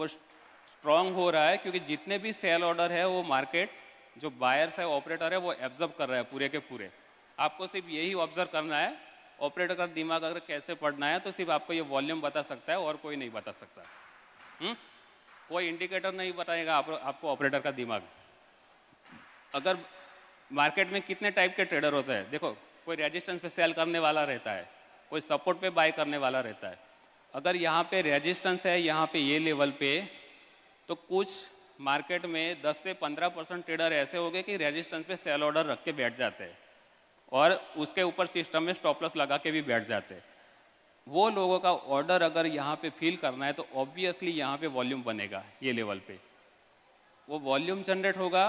वो स्ट्रांग हो रहा है क्योंकि जितने भी सेल ऑर्डर है वो मार्केट जो बायर्स है ऑपरेटर है वो एब्जर्व कर रहा है पूरे के पूरे आपको सिर्फ यही ऑब्जर्व करना है ऑपरेटर का दिमाग अगर कैसे पढ़ना है तो सिर्फ आपको ये वॉल्यूम बता सकता है और कोई नहीं बता सकता हुँ? हम्म? कोई इंडिकेटर नहीं बताएगा आप, आपको ऑपरेटर का दिमाग अगर मार्केट में कितने टाइप के ट्रेडर होते हैं देखो कोई रेजिस्टेंस पे सेल करने वाला रहता है कोई सपोर्ट पे बाय करने वाला रहता है अगर यहाँ पे रेजिस्टेंस है यहाँ पे ये लेवल पे तो कुछ मार्केट में 10 से 15 परसेंट ट्रेडर ऐसे हो गए कि रेजिस्टेंस पे सेल ऑर्डर रख के बैठ जाते हैं और उसके ऊपर सिस्टम में स्टॉपलस लगा के भी बैठ जाते हैं वो लोगों का ऑर्डर अगर यहाँ पे फील करना है तो ऑब्वियसली यहाँ पे वॉल्यूम बनेगा ये लेवल पे वो वॉल्यूम जनरेट होगा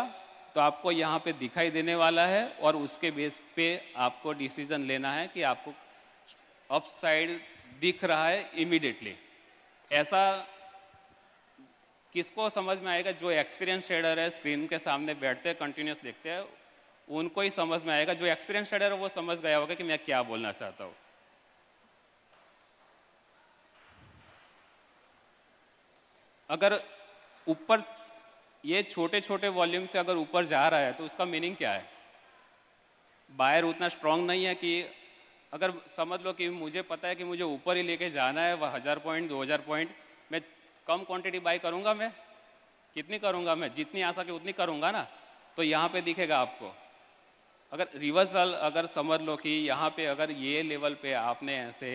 तो आपको यहाँ पे दिखाई देने वाला है और उसके बेस पे आपको डिसीजन लेना है कि आपको अप साइड दिख रहा है इमिडिएटली ऐसा किसको समझ में आएगा जो एक्सपीरियंस शेडर है स्क्रीन के सामने बैठते हैं कंटिन्यूस देखते हैं उनको ही समझ में आएगा जो एक्सपीरियंस शेडर है वो समझ गया होगा कि मैं क्या बोलना चाहता हूँ अगर ऊपर ये छोटे छोटे वॉल्यूम से अगर ऊपर जा रहा है तो उसका मीनिंग क्या है बायर उतना स्ट्रांग नहीं है कि अगर समझ लो कि मुझे पता है कि मुझे ऊपर ही लेके जाना है वह हज़ार पॉइंट दो हज़ार पॉइंट मैं कम क्वांटिटी बाई करूँगा मैं कितनी करूँगा मैं जितनी आ सके उतनी करूँगा ना तो यहाँ पे दिखेगा आपको अगर रिवर्सल अगर समझ लो कि यहाँ पे अगर ये लेवल पे आपने ऐसे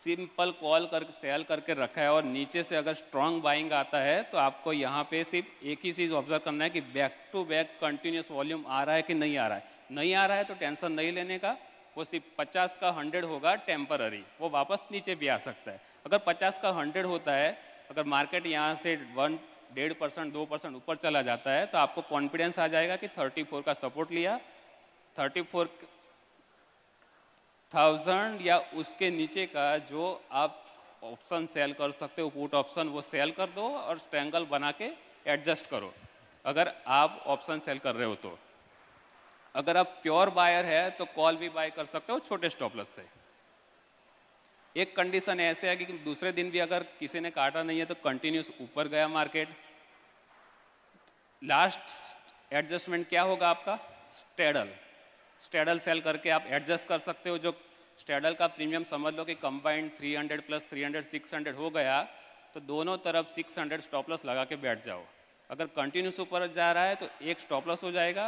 सिंपल कॉल कर सेल करके रखा है और नीचे से अगर स्ट्रॉन्ग बाइंग आता है तो आपको यहाँ पे सिर्फ एक ही चीज़ ऑब्जर्व करना है कि back to back continuous volume आ रहा है कि नहीं आ रहा है नहीं आ रहा है तो टेंशन नहीं लेने का वो सिर्फ पचास का हंड्रेड होगा टेम्पररी वो वापस नीचे भी आ सकता है अगर पचास का हंड्रेड होता है अगर मार्केट यहाँ से वन डेढ़ परसेंट दो परसेंट ऊपर चला जाता है तो आपको कॉन्फिडेंस आ जाएगा कि थर्टी फोर का सपोर्ट लिया थर्टी फोर थाउजेंड या उसके नीचे का जो आप ऑप्शन सेल कर सकते हो पुट ऑप्शन वो सेल कर दो और स्ट्रेंगल बना के एडजस्ट करो अगर आप ऑप्शन सेल कर रहे हो तो अगर आप प्योर बायर है तो कॉल भी बाय कर सकते हो छोटे स्टॉपलस से एक कंडीशन ऐसे है कि दूसरे दिन भी अगर किसी ने काटा नहीं है तो कंटिन्यूस ऊपर गया मार्केट लास्ट एडजस्टमेंट क्या होगा आपका स्टेडल स्टेडल सेल करके आप एडजस्ट कर सकते हो जो स्टेडल का प्रीमियम समझ लो कि कंबाइंड 300 प्लस 300 600 हो गया तो दोनों तरफ 600 स्टॉपलस लगा के बैठ जाओ अगर कंटिन्यूस ऊपर जा रहा है तो एक स्टॉपलस हो जाएगा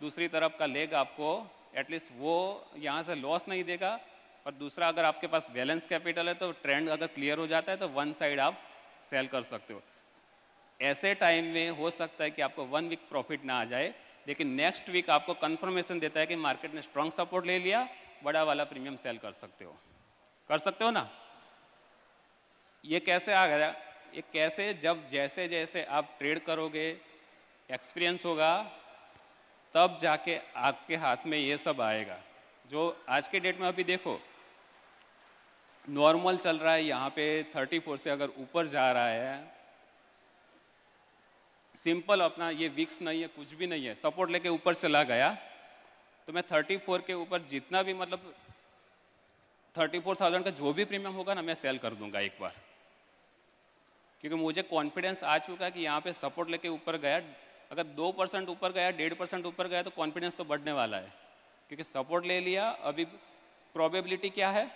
दूसरी तरफ का लेग आपको एटलीस्ट वो यहाँ से लॉस नहीं देगा और दूसरा अगर आपके पास बैलेंस कैपिटल है तो ट्रेंड अगर क्लियर हो जाता है तो वन साइड आप सेल कर सकते हो ऐसे टाइम में हो सकता है कि आपको वन वीक प्रॉफिट ना आ जाए लेकिन नेक्स्ट वीक आपको कंफर्मेशन देता है कि मार्केट ने स्ट्रांग सपोर्ट ले लिया बड़ा वाला प्रीमियम सेल कर सकते हो कर सकते हो ना ये कैसे आ गया ये कैसे जब जैसे जैसे आप ट्रेड करोगे एक्सपीरियंस होगा तब जाके आपके हाथ में ये सब आएगा जो आज के डेट में अभी देखो नॉर्मल चल रहा है यहाँ पे 34 से अगर ऊपर जा रहा है सिंपल अपना ये विक्स नहीं है कुछ भी नहीं है सपोर्ट लेके ऊपर चला गया तो मैं 34 के ऊपर जितना भी मतलब 34,000 का जो भी प्रीमियम होगा ना मैं सेल कर दूंगा एक बार क्योंकि मुझे कॉन्फिडेंस आ चुका है कि यहाँ पे सपोर्ट लेके ऊपर गया अगर दो परसेंट ऊपर गया डेढ़ परसेंट ऊपर गया तो कॉन्फिडेंस तो बढ़ने वाला है क्योंकि सपोर्ट ले लिया अभी प्रोबेबिलिटी क्या है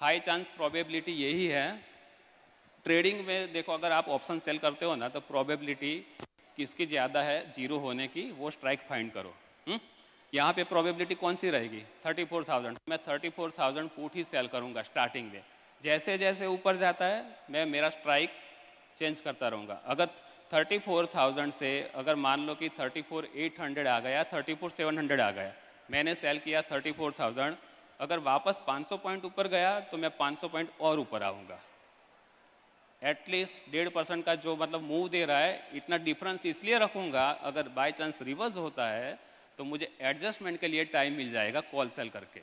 हाई चांस प्रोबेबिलिटी यही है ट्रेडिंग में देखो अगर आप ऑप्शन सेल करते हो ना तो प्रोबेबिलिटी किसकी ज़्यादा है जीरो होने की वो स्ट्राइक फाइंड करो हम्म? यहाँ पे प्रोबेबिलिटी कौन सी रहेगी 34,000 मैं 34,000 पुट ही सेल करूँगा स्टार्टिंग में जैसे जैसे ऊपर जाता है मैं मेरा स्ट्राइक चेंज करता रहूँगा अगर 34,000 से अगर मान लो कि 34,800 आ गया 34,700 आ गया मैंने सेल किया 34,000 अगर वापस 500 पॉइंट ऊपर गया तो मैं 500 पॉइंट और ऊपर आऊँगा एटलीस्ट डेढ़ परसेंट का जो मतलब मूव दे रहा है इतना डिफरेंस इसलिए रखूंगा अगर बाई चांस रिवर्स होता है तो मुझे एडजस्टमेंट के लिए टाइम मिल जाएगा कॉल सेल करके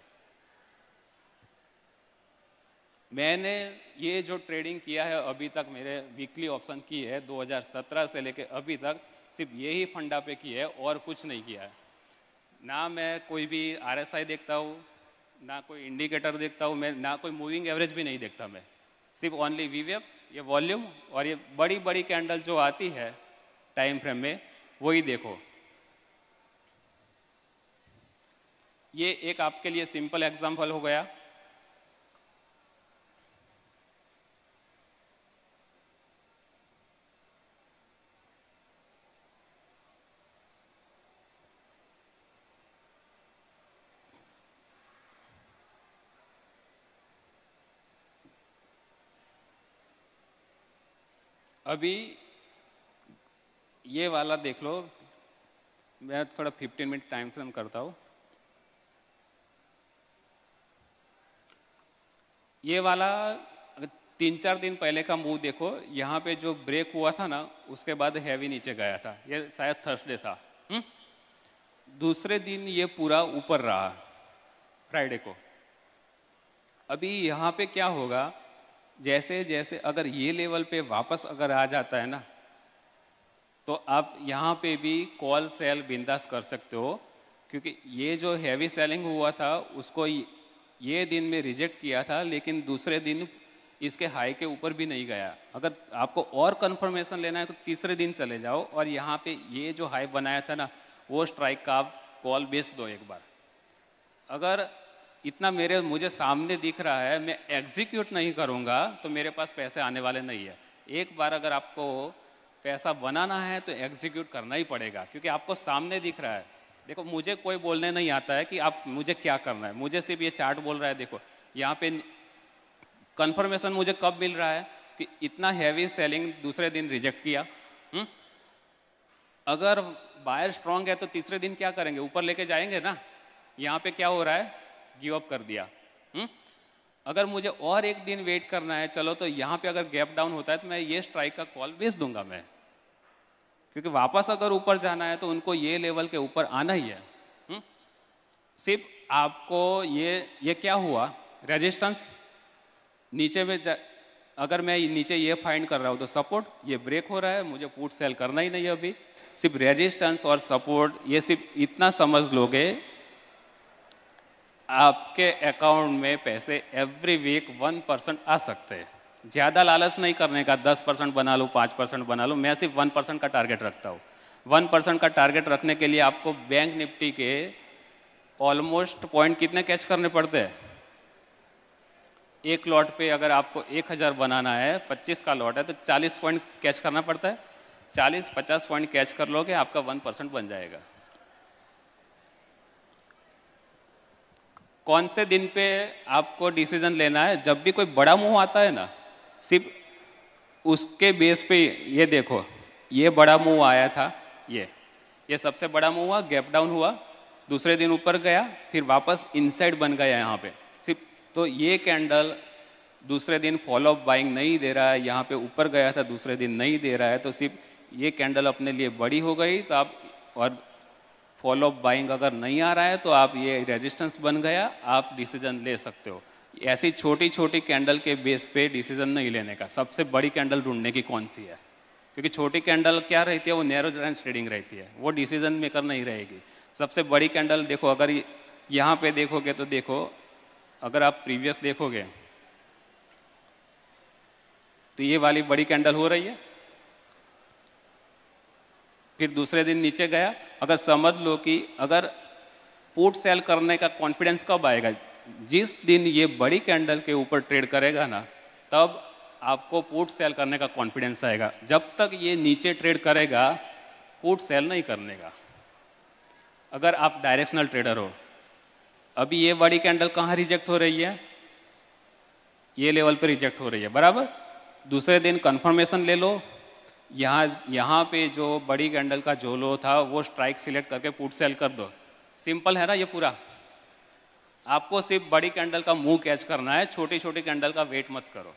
मैंने ये जो ट्रेडिंग किया है अभी तक मेरे वीकली ऑप्शन की है 2017 से लेके अभी तक सिर्फ यही फंडा पे की है और कुछ नहीं किया है ना मैं कोई भी आर देखता हूँ ना कोई इंडिकेटर देखता हूँ मैं ना कोई मूविंग एवरेज भी नहीं देखता मैं सिर्फ ओनली वीवेप ये वॉल्यूम और ये बड़ी बड़ी कैंडल जो आती है टाइम फ्रेम में वही देखो ये एक आपके लिए सिंपल एग्जाम्पल हो गया अभी ये वाला देख लो मैं थोड़ा फिफ्टीन मिनट टाइम फ्रेम करता हूँ ये वाला तीन चार दिन पहले का मूव देखो यहाँ पे जो ब्रेक हुआ था ना उसके बाद हैवी नीचे गया था ये शायद थर्सडे था हुँ? हम्म? दूसरे दिन ये पूरा ऊपर रहा फ्राइडे को अभी यहाँ पे क्या होगा जैसे जैसे अगर ये लेवल पे वापस अगर आ जाता है ना तो आप यहाँ पे भी कॉल सेल बिंदास कर सकते हो क्योंकि ये जो हैवी सेलिंग हुआ था उसको ये दिन में रिजेक्ट किया था लेकिन दूसरे दिन इसके हाई के ऊपर भी नहीं गया अगर आपको और कंफर्मेशन लेना है तो तीसरे दिन चले जाओ और यहाँ पे ये जो हाई बनाया था ना वो स्ट्राइक का आप कॉल बेच दो एक बार अगर इतना मेरे मुझे सामने दिख रहा है मैं एग्जीक्यूट नहीं करूँगा तो मेरे पास पैसे आने वाले नहीं है एक बार अगर आपको पैसा बनाना है तो एग्जीक्यूट करना ही पड़ेगा क्योंकि आपको सामने दिख रहा है देखो मुझे कोई बोलने नहीं आता है कि आप मुझे क्या करना है मुझे सिर्फ ये चार्ट बोल रहा है देखो यहाँ पे कंफर्मेशन मुझे कब मिल रहा है कि इतना हैवी सेलिंग दूसरे दिन रिजेक्ट किया हु? हम्म? अगर बायर स्ट्रांग है तो तीसरे दिन क्या करेंगे ऊपर लेके जाएंगे ना यहाँ पे क्या हो रहा है गिव अप कर दिया हुँ? हम्म? अगर मुझे और एक दिन वेट करना है चलो तो यहाँ पे अगर गैप डाउन होता है तो मैं ये स्ट्राइक का कॉल बेच दूंगा मैं क्योंकि वापस अगर ऊपर जाना है तो उनको ये लेवल के ऊपर आना ही है हम्म? सिर्फ आपको ये ये क्या हुआ रेजिस्टेंस नीचे में अगर मैं नीचे ये फाइंड कर रहा हूँ तो सपोर्ट ये ब्रेक हो रहा है मुझे पुट सेल करना ही नहीं अभी सिर्फ रेजिस्टेंस और सपोर्ट ये सिर्फ इतना समझ लोगे आपके अकाउंट में पैसे एवरी वीक वन परसेंट आ सकते हैं ज़्यादा लालच नहीं करने का दस परसेंट बना लूँ पाँच परसेंट बना लूँ मैं सिर्फ वन परसेंट का टारगेट रखता हूँ वन परसेंट का टारगेट रखने के लिए आपको बैंक निफ्टी के ऑलमोस्ट पॉइंट कितने कैच करने पड़ते हैं एक लॉट पे अगर आपको एक हज़ार बनाना है पच्चीस का लॉट है तो चालीस पॉइंट कैच करना पड़ता है चालीस पचास पॉइंट कैच कर लोगे आपका वन परसेंट बन जाएगा कौन से दिन पे आपको डिसीजन लेना है जब भी कोई बड़ा मुंह आता है ना सिर्फ उसके बेस पे ये देखो ये बड़ा मुंह आया था ये ये सबसे बड़ा मुंह हुआ गैप डाउन हुआ दूसरे दिन ऊपर गया फिर वापस इनसाइड बन गया यहाँ पे सिर्फ तो ये कैंडल दूसरे दिन फॉलो अप बाइंग नहीं दे रहा है यहाँ पे ऊपर गया था दूसरे दिन नहीं दे रहा है तो सिर्फ ये कैंडल अपने लिए बड़ी हो गई तो आप और फॉलोअप बाइंग अगर नहीं आ रहा है तो आप ये रेजिस्टेंस बन गया आप डिसीजन ले सकते हो ऐसी छोटी छोटी कैंडल के बेस पे डिसीजन नहीं लेने का सबसे बड़ी कैंडल ढूंढने की कौन सी है क्योंकि छोटी कैंडल क्या रहती है वो नैरो रेंज ट्रेडिंग रहती है वो डिसीजन मेकर नहीं रहेगी सबसे बड़ी कैंडल देखो अगर यहाँ पे देखोगे तो देखो अगर आप प्रीवियस देखोगे तो ये वाली बड़ी कैंडल हो रही है फिर दूसरे दिन नीचे गया अगर समझ लो कि अगर पुट सेल करने का कॉन्फिडेंस कब आएगा जिस दिन ये बड़ी कैंडल के ऊपर ट्रेड करेगा ना तब आपको पुट सेल करने का कॉन्फिडेंस आएगा जब तक ये नीचे ट्रेड करेगा पुट सेल नहीं करने का अगर आप डायरेक्शनल ट्रेडर हो अभी ये बड़ी कैंडल कहाँ रिजेक्ट हो रही है ये लेवल पे रिजेक्ट हो रही है बराबर दूसरे दिन कन्फर्मेशन ले लो यहाँ यहाँ पे जो बड़ी कैंडल का झोलो था वो स्ट्राइक सिलेक्ट करके पुट सेल कर दो सिंपल है ना ये पूरा आपको सिर्फ बड़ी कैंडल का मुंह कैच करना है छोटी छोटी कैंडल का वेट मत करो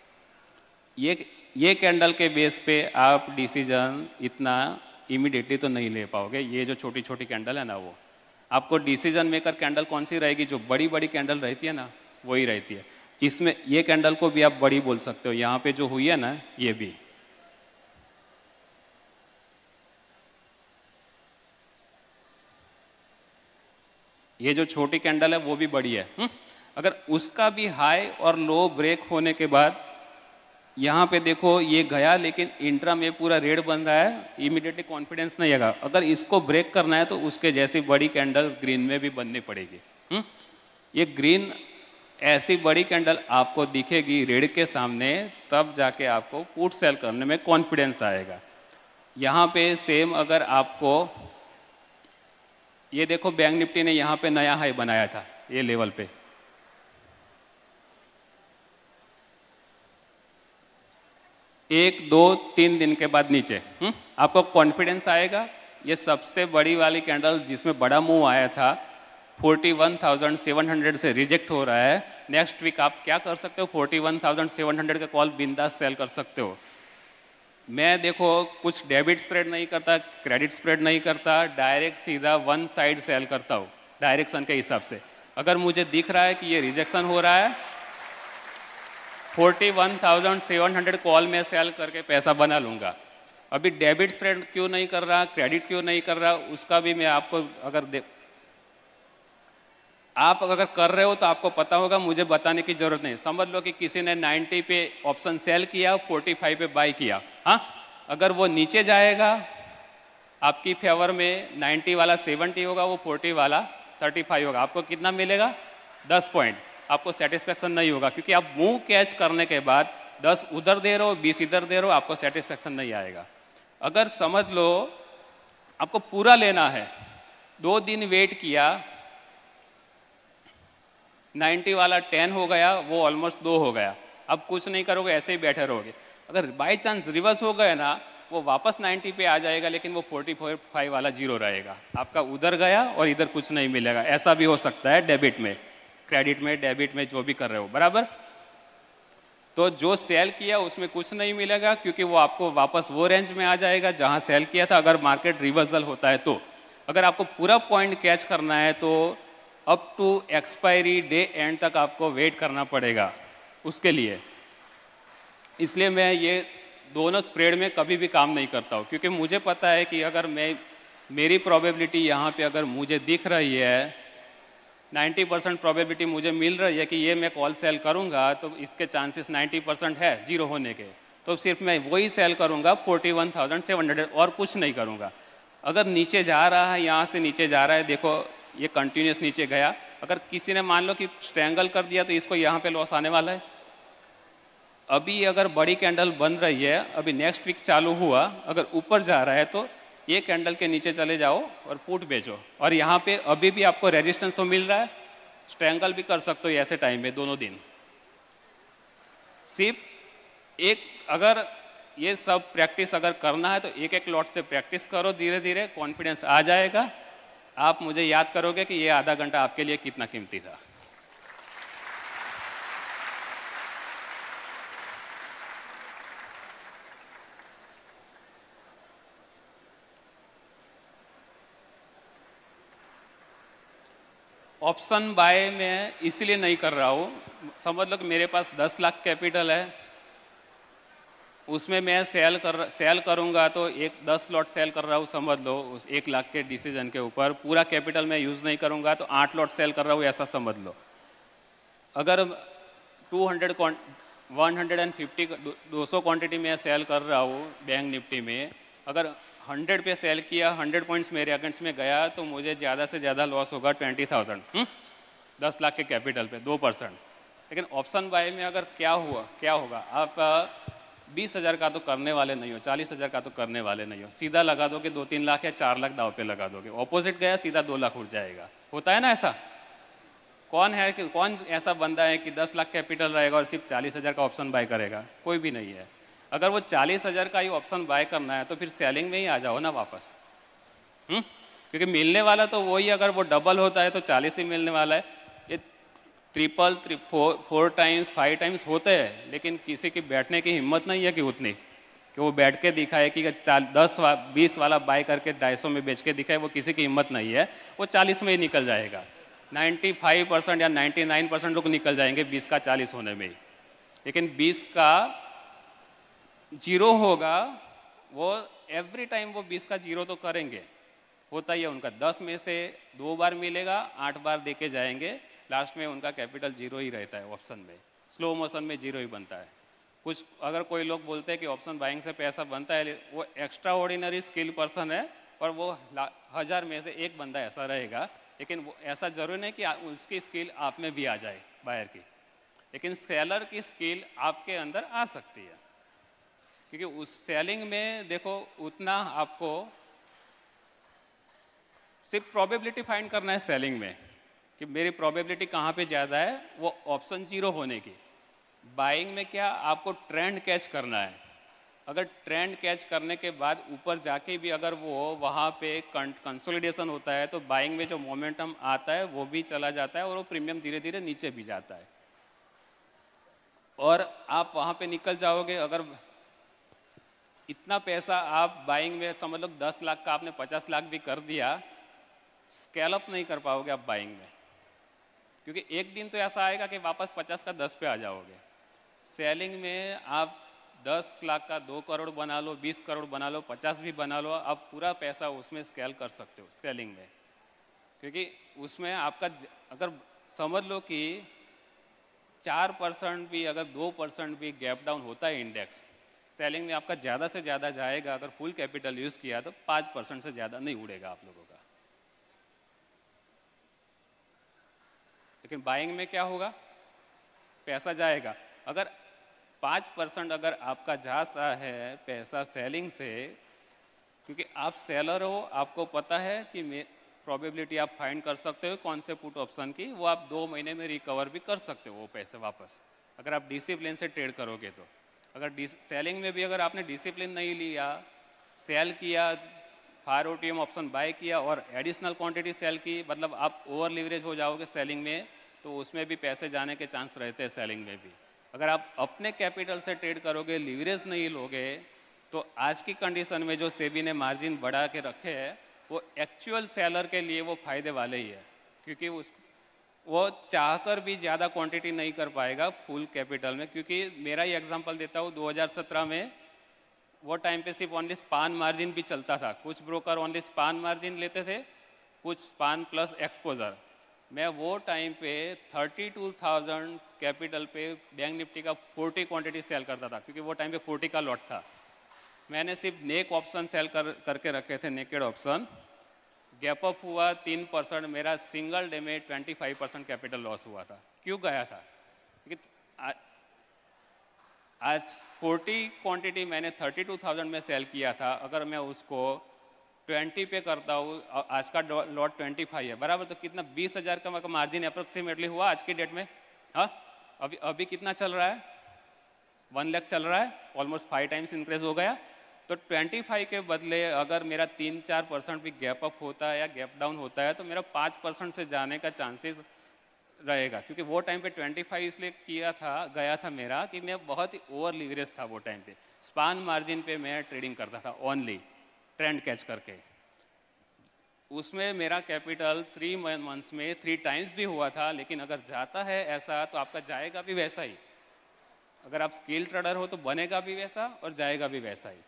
ये ये कैंडल के बेस पे आप डिसीजन इतना इमिडिएटली तो नहीं ले पाओगे ये जो छोटी छोटी कैंडल है ना वो आपको डिसीजन मेकर कैंडल कौन सी रहेगी जो बड़ी बड़ी कैंडल रहती है ना वही रहती है इसमें ये कैंडल को भी आप बड़ी बोल सकते हो यहाँ पे जो हुई है ना ये भी ये जो छोटी कैंडल है वो भी बड़ी है हु? हम्म? अगर उसका भी हाई और लो ब्रेक होने के बाद यहाँ पे देखो ये गया लेकिन इंट्रा में पूरा रेड बन रहा है इमिडिएटली कॉन्फिडेंस नहीं आएगा अगर इसको ब्रेक करना है तो उसके जैसी बड़ी कैंडल ग्रीन में भी बननी पड़ेगी हुँ? हम्म? ये ग्रीन ऐसी बड़ी कैंडल आपको दिखेगी रेड के सामने तब जाके आपको पुट सेल करने में कॉन्फिडेंस आएगा यहाँ पे सेम अगर आपको ये देखो बैंक निफ्टी ने यहाँ पे नया हाई बनाया था ये लेवल पे एक दो तीन दिन के बाद नीचे हुँ? हम्म? आपको कॉन्फिडेंस आएगा ये सबसे बड़ी वाली कैंडल जिसमें बड़ा मूव आया था 41,700 से रिजेक्ट हो रहा है नेक्स्ट वीक आप क्या कर सकते हो 41,700 का कॉल बिंदास सेल कर सकते हो मैं देखो कुछ डेबिट स्प्रेड नहीं करता क्रेडिट स्प्रेड नहीं करता डायरेक्ट सीधा वन साइड सेल करता हूँ डायरेक्शन के हिसाब से अगर मुझे दिख रहा है कि ये रिजेक्शन हो रहा है forty one thousand seven hundred call में सेल करके पैसा बना लूँगा अभी डेबिट स्प्रेड क्यों नहीं कर रहा क्रेडिट क्यों नहीं कर रहा उसका भी मैं आपको अगर दे आप अगर कर रहे हो तो आपको पता होगा मुझे बताने की जरूरत नहीं समझ लो कि किसी ने 90 पे ऑप्शन सेल किया 45 पे बाई किया हाँ अगर वो नीचे जाएगा आपकी फेवर में 90 वाला 70 होगा वो 40 वाला 35 होगा आपको कितना मिलेगा 10 पॉइंट आपको सेटिस्फेक्शन नहीं होगा क्योंकि आप मुंह कैच करने के बाद 10 उधर दे रहे हो 20 इधर दे रहे हो आपको सेटिस्फेक्शन नहीं आएगा अगर समझ लो आपको पूरा लेना है दो दिन वेट किया 90 वाला 10 हो गया वो ऑलमोस्ट दो हो गया अब कुछ नहीं करोगे ऐसे ही बैठे रहोगे अगर बाई चांस रिवर्स हो गया ना वो वापस 90 पे आ जाएगा लेकिन वो 45 वाला जीरो रहेगा आपका उधर गया और इधर कुछ नहीं मिलेगा ऐसा भी हो सकता है डेबिट में क्रेडिट में डेबिट में जो भी कर रहे हो बराबर तो जो सेल किया उसमें कुछ नहीं मिलेगा क्योंकि वो आपको वापस वो रेंज में आ जाएगा जहां सेल किया था अगर मार्केट रिवर्सल होता है तो अगर आपको पूरा पॉइंट कैच करना है तो up to expiry day end तक आपको वेट करना पड़ेगा उसके लिए इसलिए मैं ये दोनों स्प्रेड में कभी भी काम नहीं करता हूँ क्योंकि मुझे पता है कि अगर मैं मेरी प्रोबेबिलिटी यहाँ पे अगर मुझे दिख रही है 90 परसेंट प्रॉबेबिलिटी मुझे मिल रही है कि ये मैं कॉल सेल करूँगा तो इसके चांसेस 90 परसेंट है जीरो होने के तो सिर्फ मैं वही सेल करूँगा 41,700 और कुछ नहीं करूँगा अगर नीचे जा रहा है यहाँ से नीचे जा रहा है देखो ये कंटिन्यूस नीचे गया अगर किसी ने मान लो कि स्ट्रैंगल कर दिया तो इसको यहाँ पर लॉस आने वाला है अभी अगर बड़ी कैंडल बन रही है अभी नेक्स्ट वीक चालू हुआ अगर ऊपर जा रहा है तो ये कैंडल के नीचे चले जाओ और पुट बेचो और यहाँ पे अभी भी आपको रेजिस्टेंस तो मिल रहा है स्ट्रैंगल भी कर सकते हो ऐसे टाइम में दोनों दिन सिर्फ एक अगर ये सब प्रैक्टिस अगर करना है तो एक एक लॉट से प्रैक्टिस करो धीरे धीरे कॉन्फिडेंस आ जाएगा आप मुझे याद करोगे कि ये आधा घंटा आपके लिए कितना कीमती था ऑप्शन बाय में इसलिए नहीं कर रहा हूँ समझ लो कि मेरे पास 10 लाख कैपिटल है उसमें मैं सेल कर सेल करूँगा तो एक दस लॉट सेल कर रहा हूँ समझ लो उस एक लाख के डिसीजन के ऊपर पूरा कैपिटल मैं यूज़ नहीं करूँगा तो आठ लॉट सेल कर रहा हूँ ऐसा समझ लो अगर 200 hundred one hundred and fifty दो सौ क्वान्टिटी में सेल कर रहा हूँ बैंक निफ्टी में अगर हंड्रेड पे सेल किया हंड्रेड पॉइंट्स मेरे अगेंस्ट में गया तो मुझे ज़्यादा से ज़्यादा लॉस होगा ट्वेंटी हम्म? थाउजेंड दस लाख के कैपिटल पे दो परसेंट लेकिन ऑप्शन बाई में अगर क्या हुआ क्या होगा आप बीस हज़ार का तो करने वाले नहीं हो चालीस हज़ार का तो करने वाले नहीं हो सीधा लगा दोगे दो तीन लाख या चार लाख दाव पे लगा दोगे ऑपोजिट गया सीधा दो लाख उठ जाएगा होता है ना ऐसा कौन है कि कौन ऐसा बंदा है कि दस लाख कैपिटल रहेगा और सिर्फ चालीस हज़ार का ऑप्शन बाय करेगा कोई भी नहीं है अगर वो चालीस हज़ार का ही ऑप्शन बाय करना है तो फिर सेलिंग में ही आ जाओ ना वापस हुँ? हम्म? क्योंकि मिलने वाला तो वही अगर वो डबल होता है तो चालीस ही मिलने वाला है ये ट्रिपल त्रि, four four times five times होते हैं लेकिन किसी की बैठने की हिम्मत नहीं है कि उतनी कि वो बैठ के दिखाए कि चाल दस वा, बीस वाला बाय करके ढाई सौ में बेच के दिखाए वो किसी की हिम्मत नहीं है वो चालीस में ही निकल जाएगा 95 परसेंट या 99 परसेंट लोग निकल जाएंगे 20 का 40 होने में ही लेकिन 20 का जीरो होगा वो एवरी टाइम वो बीस का जीरो तो करेंगे होता ही है उनका दस में से दो बार मिलेगा आठ बार देके जाएंगे लास्ट में उनका कैपिटल जीरो ही रहता है ऑप्शन में स्लो मोशन में जीरो ही बनता है कुछ अगर कोई लोग बोलते हैं कि ऑप्शन बाइंग से पैसा बनता है वो एक्स्ट्रा ऑर्डिनरी स्किल पर्सन है और वो हज़ार में से एक बंदा ऐसा रहेगा लेकिन वो ऐसा ज़रूरी नहीं कि उसकी स्किल आप में भी आ जाए बायर की लेकिन सेलर की स्किल आपके अंदर आ सकती है क्योंकि उस सेलिंग में देखो उतना आपको सिर्फ प्रोबेबिलिटी फाइंड करना है सेलिंग में कि मेरी प्रोबेबिलिटी कहाँ पे ज़्यादा है वो ऑप्शन जीरो होने की बाइंग में क्या आपको ट्रेंड कैच करना है अगर ट्रेंड कैच करने के बाद ऊपर जाके भी अगर वो वहाँ पे कंसोलिडेशन होता है तो बाइंग में जो मोमेंटम आता है वो भी चला जाता है और वो प्रीमियम धीरे धीरे नीचे भी जाता है और आप वहाँ पे निकल जाओगे अगर इतना पैसा आप बाइंग में समझ लो दस लाख का आपने पचास लाख भी कर दिया स्केल अप नहीं कर पाओगे आप बाइंग में क्योंकि एक दिन तो ऐसा आएगा कि वापस पचास का दस पे आ जाओगे सेलिंग में आप दस लाख का दो करोड़ बना लो बीस करोड़ बना लो पचास भी बना लो आप पूरा पैसा उसमें स्केल कर सकते हो स्केलिंग में क्योंकि उसमें आपका अगर समझ लो कि चार परसेंट भी अगर दो परसेंट भी गैप डाउन होता है इंडेक्स सेलिंग में आपका ज़्यादा से ज़्यादा जाएगा अगर फुल कैपिटल यूज़ किया तो पाँच परसेंट से ज़्यादा नहीं उड़ेगा आप लोगों का लेकिन बाइंग में क्या होगा पैसा जाएगा अगर पाँच परसेंट अगर आपका जा रहा है पैसा सेलिंग से क्योंकि आप सेलर हो आपको पता है कि प्रॉबिलिटी आप फाइंड कर सकते हो कौन से पुट ऑप्शन की वो आप दो महीने में रिकवर भी कर सकते हो वो पैसे वापस अगर आप डिसिप्लिन से ट्रेड करोगे तो अगर सेलिंग में भी अगर आपने डिसिप्लिन नहीं लिया सेल किया फायर ओटीएम ऑप्शन बाय किया और एडिशनल क्वांटिटी सेल की मतलब आप ओवर लिवरेज हो जाओगे सेलिंग में तो उसमें भी पैसे जाने के चांस रहते हैं सेलिंग में भी अगर आप अपने कैपिटल से ट्रेड करोगे लिवरेज नहीं लोगे तो आज की कंडीशन में जो सेबी ने मार्जिन बढ़ा के रखे है वो एक्चुअल सेलर के लिए वो फायदे वाले ही है क्योंकि उस वो चाहकर भी ज़्यादा क्वांटिटी नहीं कर पाएगा फुल कैपिटल में क्योंकि मेरा ही एग्जांपल देता हूँ 2017 में वो टाइम पे सिर्फ ओनली स्पान मार्जिन भी चलता था कुछ ब्रोकर ओनली स्पान मार्जिन लेते थे कुछ स्पान प्लस एक्सपोजर मैं वो टाइम पे 32,000 कैपिटल पे बैंक निफ्टी का 40 क्वांटिटी सेल करता था क्योंकि वो टाइम पे 40 का लॉट था मैंने सिर्फ नेक ऑप्शन सेल कर करके रखे थे नेकेड ऑप्शन गैप अप हुआ तीन परसेंट मेरा सिंगल डे में twenty five percent capital loss हुआ था क्यों गया था आ, आज फोर्टी क्वांटिटी मैंने थर्टी टू थाउजेंड में सेल किया था अगर मैं उसको ट्वेंटी पे करता हूँ आज का लॉट ट्वेंटी फाइव है बराबर तो कितना बीस हज़ार का मार्जिन अप्रोक्सीमेटली हुआ आज के डेट में हाँ अभी अभी कितना चल रहा है वन लाख चल रहा है ऑलमोस्ट फाइव टाइम्स इंक्रीज हो गया तो 25 के बदले अगर मेरा तीन चार परसेंट भी गैप अप होता है या गैप डाउन होता है तो मेरा पाँच परसेंट से जाने का चांसेस रहेगा क्योंकि वो टाइम पे 25 इसलिए किया था गया था मेरा कि मैं बहुत ही ओवर लिवरेज था वो टाइम पे स्पान मार्जिन पे मैं ट्रेडिंग करता था ओनली ट्रेंड कैच करके उसमें मेरा कैपिटल थ्री मंथ्स में थ्री टाइम्स भी हुआ था लेकिन अगर जाता है ऐसा तो आपका जाएगा भी वैसा ही अगर आप स्किल ट्रेडर हो तो बनेगा भी वैसा और जाएगा भी वैसा ही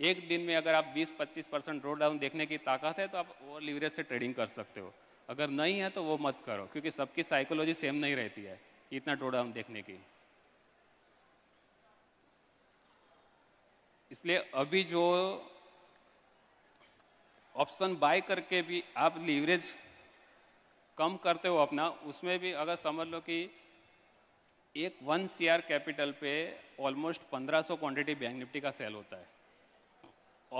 एक दिन में अगर आप 20-25 परसेंट ड्रो डाउन देखने की ताकत है तो आप ओवर लिवरेज से ट्रेडिंग कर सकते हो अगर नहीं है तो वो मत करो क्योंकि सबकी साइकोलॉजी सेम नहीं रहती है कि इतना ड्रो डाउन देखने की इसलिए अभी जो ऑप्शन बाय करके भी आप लीवरेज कम करते हो अपना उसमें भी अगर समझ लो कि एक वन सीआर कैपिटल पे ऑलमोस्ट 1500 क्वांटिटी बैंक निफ्टी का सेल होता है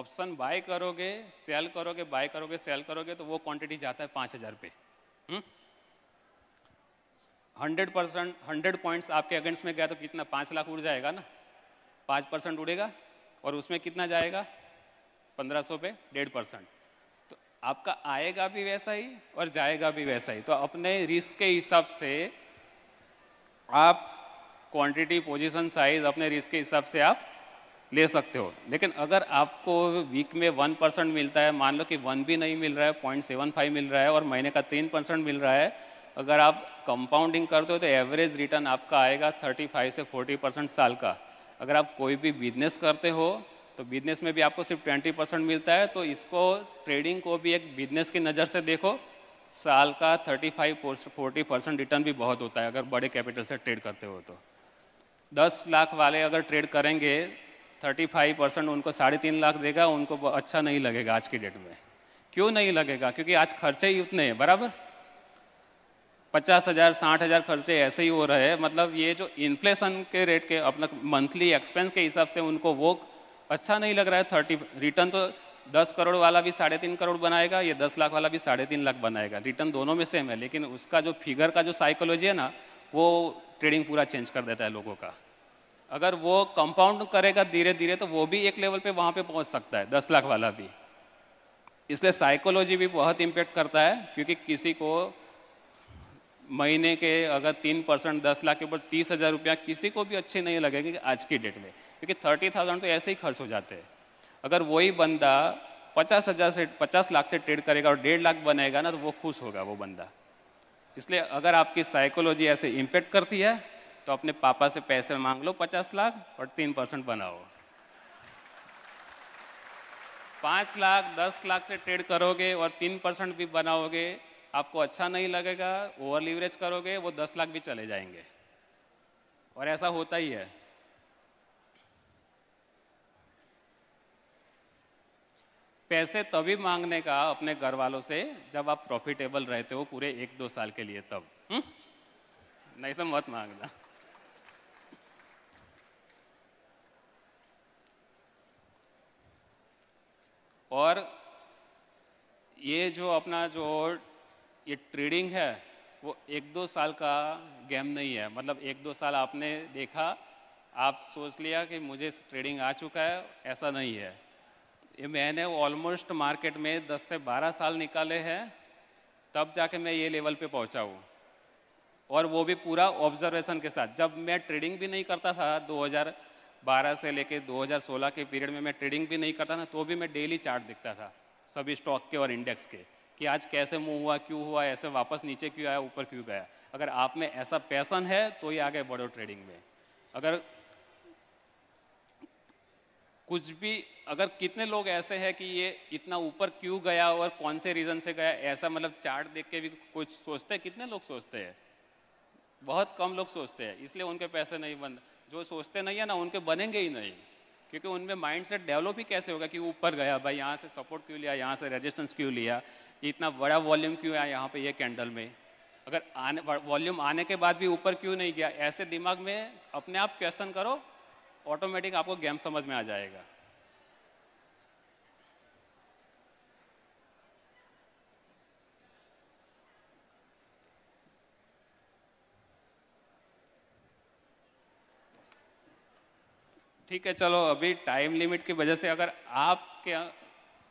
ऑप्शन बाय करोगे सेल करोगे बाय करोगे सेल करोगे तो वो क्वांटिटी जाता है पाँच हज़ार पे हंड्रेड परसेंट हंड्रेड पॉइंट्स आपके अगेंस्ट में गया तो कितना पाँच लाख उड़ जाएगा ना पाँच परसेंट उड़ेगा और उसमें कितना जाएगा पंद्रह सौ पे डेढ़ परसेंट तो आपका आएगा भी वैसा ही और जाएगा भी वैसा ही तो अपने रिस्क के हिसाब से आप क्वांटिटी पोजीशन साइज अपने रिस्क के हिसाब से आप ले सकते हो लेकिन अगर आपको वीक में वन परसेंट मिलता है मान लो कि वन भी नहीं मिल रहा है पॉइंट सेवन फाइव मिल रहा है और महीने का तीन परसेंट मिल रहा है अगर आप कंपाउंडिंग करते हो तो एवरेज रिटर्न आपका आएगा थर्टी फाइव से फोर्टी परसेंट साल का अगर आप कोई भी बिजनेस करते हो तो बिजनेस में भी आपको सिर्फ ट्वेंटी परसेंट मिलता है तो इसको ट्रेडिंग को भी एक बिजनेस की नज़र से देखो साल का thirty five forty percent return भी बहुत होता है अगर बड़े कैपिटल से ट्रेड करते हो तो दस लाख वाले अगर ट्रेड करेंगे थर्टी फाइव परसेंट उनको साढ़े तीन लाख देगा उनको अच्छा नहीं लगेगा आज की डेट में क्यों नहीं लगेगा क्योंकि आज खर्चे ही उतने हैं बराबर पचास हज़ार साठ हज़ार खर्चे ऐसे ही हो रहे हैं मतलब ये जो इन्फ्लेशन के रेट के अपना मंथली एक्सपेंस के हिसाब से उनको वो अच्छा नहीं लग रहा है थर्टी रिटर्न तो दस करोड़ वाला भी साढ़े तीन करोड़ बनाएगा ये दस लाख वाला भी साढ़े तीन लाख बनाएगा रिटर्न दोनों में सेम है लेकिन उसका जो फिगर का जो साइकोलॉजी है ना वो ट्रेडिंग पूरा चेंज कर देता है लोगों का अगर वो कंपाउंड करेगा धीरे धीरे तो वो भी एक लेवल पे वहाँ पे पहुँच सकता है दस लाख वाला भी इसलिए साइकोलॉजी भी बहुत इम्पेक्ट करता है क्योंकि किसी को महीने के अगर तीन परसेंट दस लाख के ऊपर तीस हज़ार रुपया किसी को भी अच्छे नहीं लगेंगे आज की डेट में क्योंकि थर्टी थाउजेंड तो ऐसे ही खर्च हो जाते हैं अगर वही बंदा पचास हज़ार से पचास लाख से ट्रेड करेगा और डेढ़ लाख बनेगा ना तो वो खुश होगा वो बंदा इसलिए अगर आपकी साइकोलॉजी ऐसे इम्पेक्ट करती है तो अपने पापा से पैसे मांग लो पचास लाख और तीन परसेंट बनाओ पांच लाख दस लाख से ट्रेड करोगे और तीन परसेंट भी बनाओगे आपको अच्छा नहीं लगेगा ओवर लीवरेज करोगे वो दस लाख भी चले जाएंगे और ऐसा होता ही है पैसे तभी मांगने का अपने घर वालों से जब आप प्रॉफिटेबल रहते हो पूरे एक दो साल के लिए तब हुँ? हम्म? नहीं तो मत मांगना और ये जो अपना जो ये ट्रेडिंग है वो एक दो साल का गेम नहीं है मतलब एक दो साल आपने देखा आप सोच लिया कि मुझे ट्रेडिंग आ चुका है ऐसा नहीं है ये मैंने ऑलमोस्ट मार्केट में 10 से 12 साल निकाले हैं तब जाके मैं ये लेवल पे पहुंचा हूँ और वो भी पूरा ऑब्जर्वेशन के साथ जब मैं ट्रेडिंग भी नहीं करता था 12 से लेके 2016 के पीरियड में मैं ट्रेडिंग भी नहीं करता ना तो भी मैं डेली चार्ट दिखता था सभी स्टॉक के और इंडेक्स के कि आज कैसे मूव हुआ क्यों हुआ ऐसे वापस नीचे क्यों आया ऊपर क्यों गया अगर आप में ऐसा पैसन है तो ये आगे बढ़ो ट्रेडिंग में अगर कुछ भी अगर कितने लोग ऐसे हैं कि ये इतना ऊपर क्यों गया और कौन से रीज़न से गया ऐसा मतलब चार्ट देख के भी कुछ सोचते हैं कितने लोग सोचते हैं बहुत कम लोग सोचते हैं इसलिए उनके पैसे नहीं बनते जो सोचते नहीं है ना उनके बनेंगे ही नहीं क्योंकि उनमें माइंड सेट डेवलप ही कैसे होगा कि ऊपर गया भाई यहाँ से सपोर्ट क्यों लिया यहाँ से रेजिस्टेंस क्यों लिया इतना बड़ा वॉल्यूम क्यों आया यहाँ पे ये कैंडल में अगर आने वॉल्यूम आने के बाद भी ऊपर क्यों नहीं गया ऐसे दिमाग में अपने आप क्वेश्चन करो ऑटोमेटिक आपको गेम समझ में आ जाएगा ठीक है चलो अभी टाइम लिमिट की वजह से अगर आपके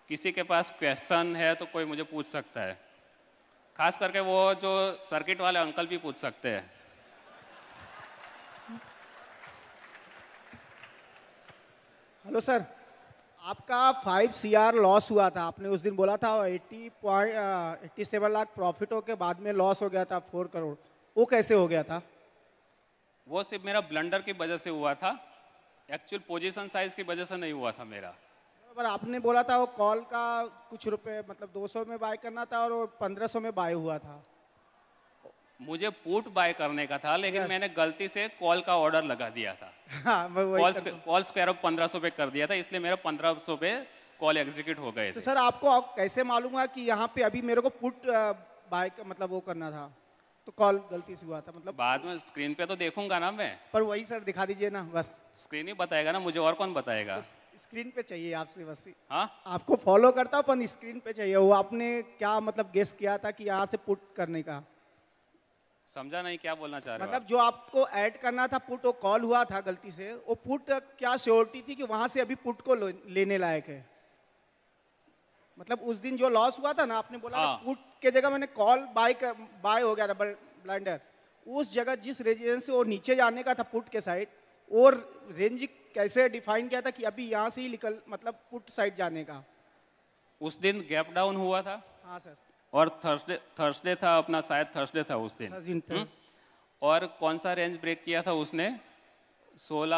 किसी के पास क्वेश्चन है तो कोई मुझे पूछ सकता है खास करके वो जो सर्किट वाले अंकल भी पूछ सकते हैं हेलो सर आपका 5 आर लॉस हुआ था आपने उस दिन बोला था eighty point eighty seven lakh profit के बाद में लॉस हो गया था फोर करोड़ वो कैसे हो गया था वो सिर्फ मेरा ब्लंडर की वजह से हुआ था एक्चुअल पोजीशन साइज की वजह से नहीं हुआ था मेरा पर आपने बोला था वो कॉल का कुछ रुपए मतलब 200 में बाय करना था और 1500 में बाय हुआ था मुझे पुट बाय करने का था लेकिन मैंने गलती से कॉल का ऑर्डर लगा दिया था कॉल स्क्वायर ऑफ पंद्रह सौ पे कर दिया था इसलिए मेरा पंद्रह सौ पे कॉल एग्जीक्यूट हो गए तो सर आपको कैसे मालूम हुआ कि यहाँ पे अभी मेरे को पुट बाय मतलब वो करना था तो कॉल गलती से हुआ था मतलब बाद में स्क्रीन पे तो देखूंगा ना मैं पर वही सर दिखा दीजिए ना बस स्क्रीन ही बताएगा ना मुझे और कौन बताएगा स्क्रीन पे चाहिए आपसे बस हाँ? आपको फॉलो करता पर स्क्रीन पे चाहिए वो आपने क्या मतलब गेस किया था कि यहाँ से पुट करने का समझा नहीं क्या बोलना चाह रहे मतलब जो आपको ऐड करना था पुट वो कॉल हुआ था गलती से वो पुट क्या श्योरिटी थी कि वहां से अभी पुट को लेने लायक है मतलब उस दिन जो लॉस हुआ था ना आपने बोला हाँ। पुट के जगह मैंने कॉल बाय बाय हो गया था ब्लाइंडर उस जगह जिस रेजिडेंस से वो नीचे जाने का था पुट के साइड और रेंज कैसे डिफाइन किया था कि अभी यहाँ से ही निकल मतलब पुट साइड जाने का उस दिन गैप डाउन हुआ था हाँ सर और थर्सडे थर्सडे था अपना शायद थर्सडे था उस दिन हम्म। और कौन सा रेंज ब्रेक किया था उसने 16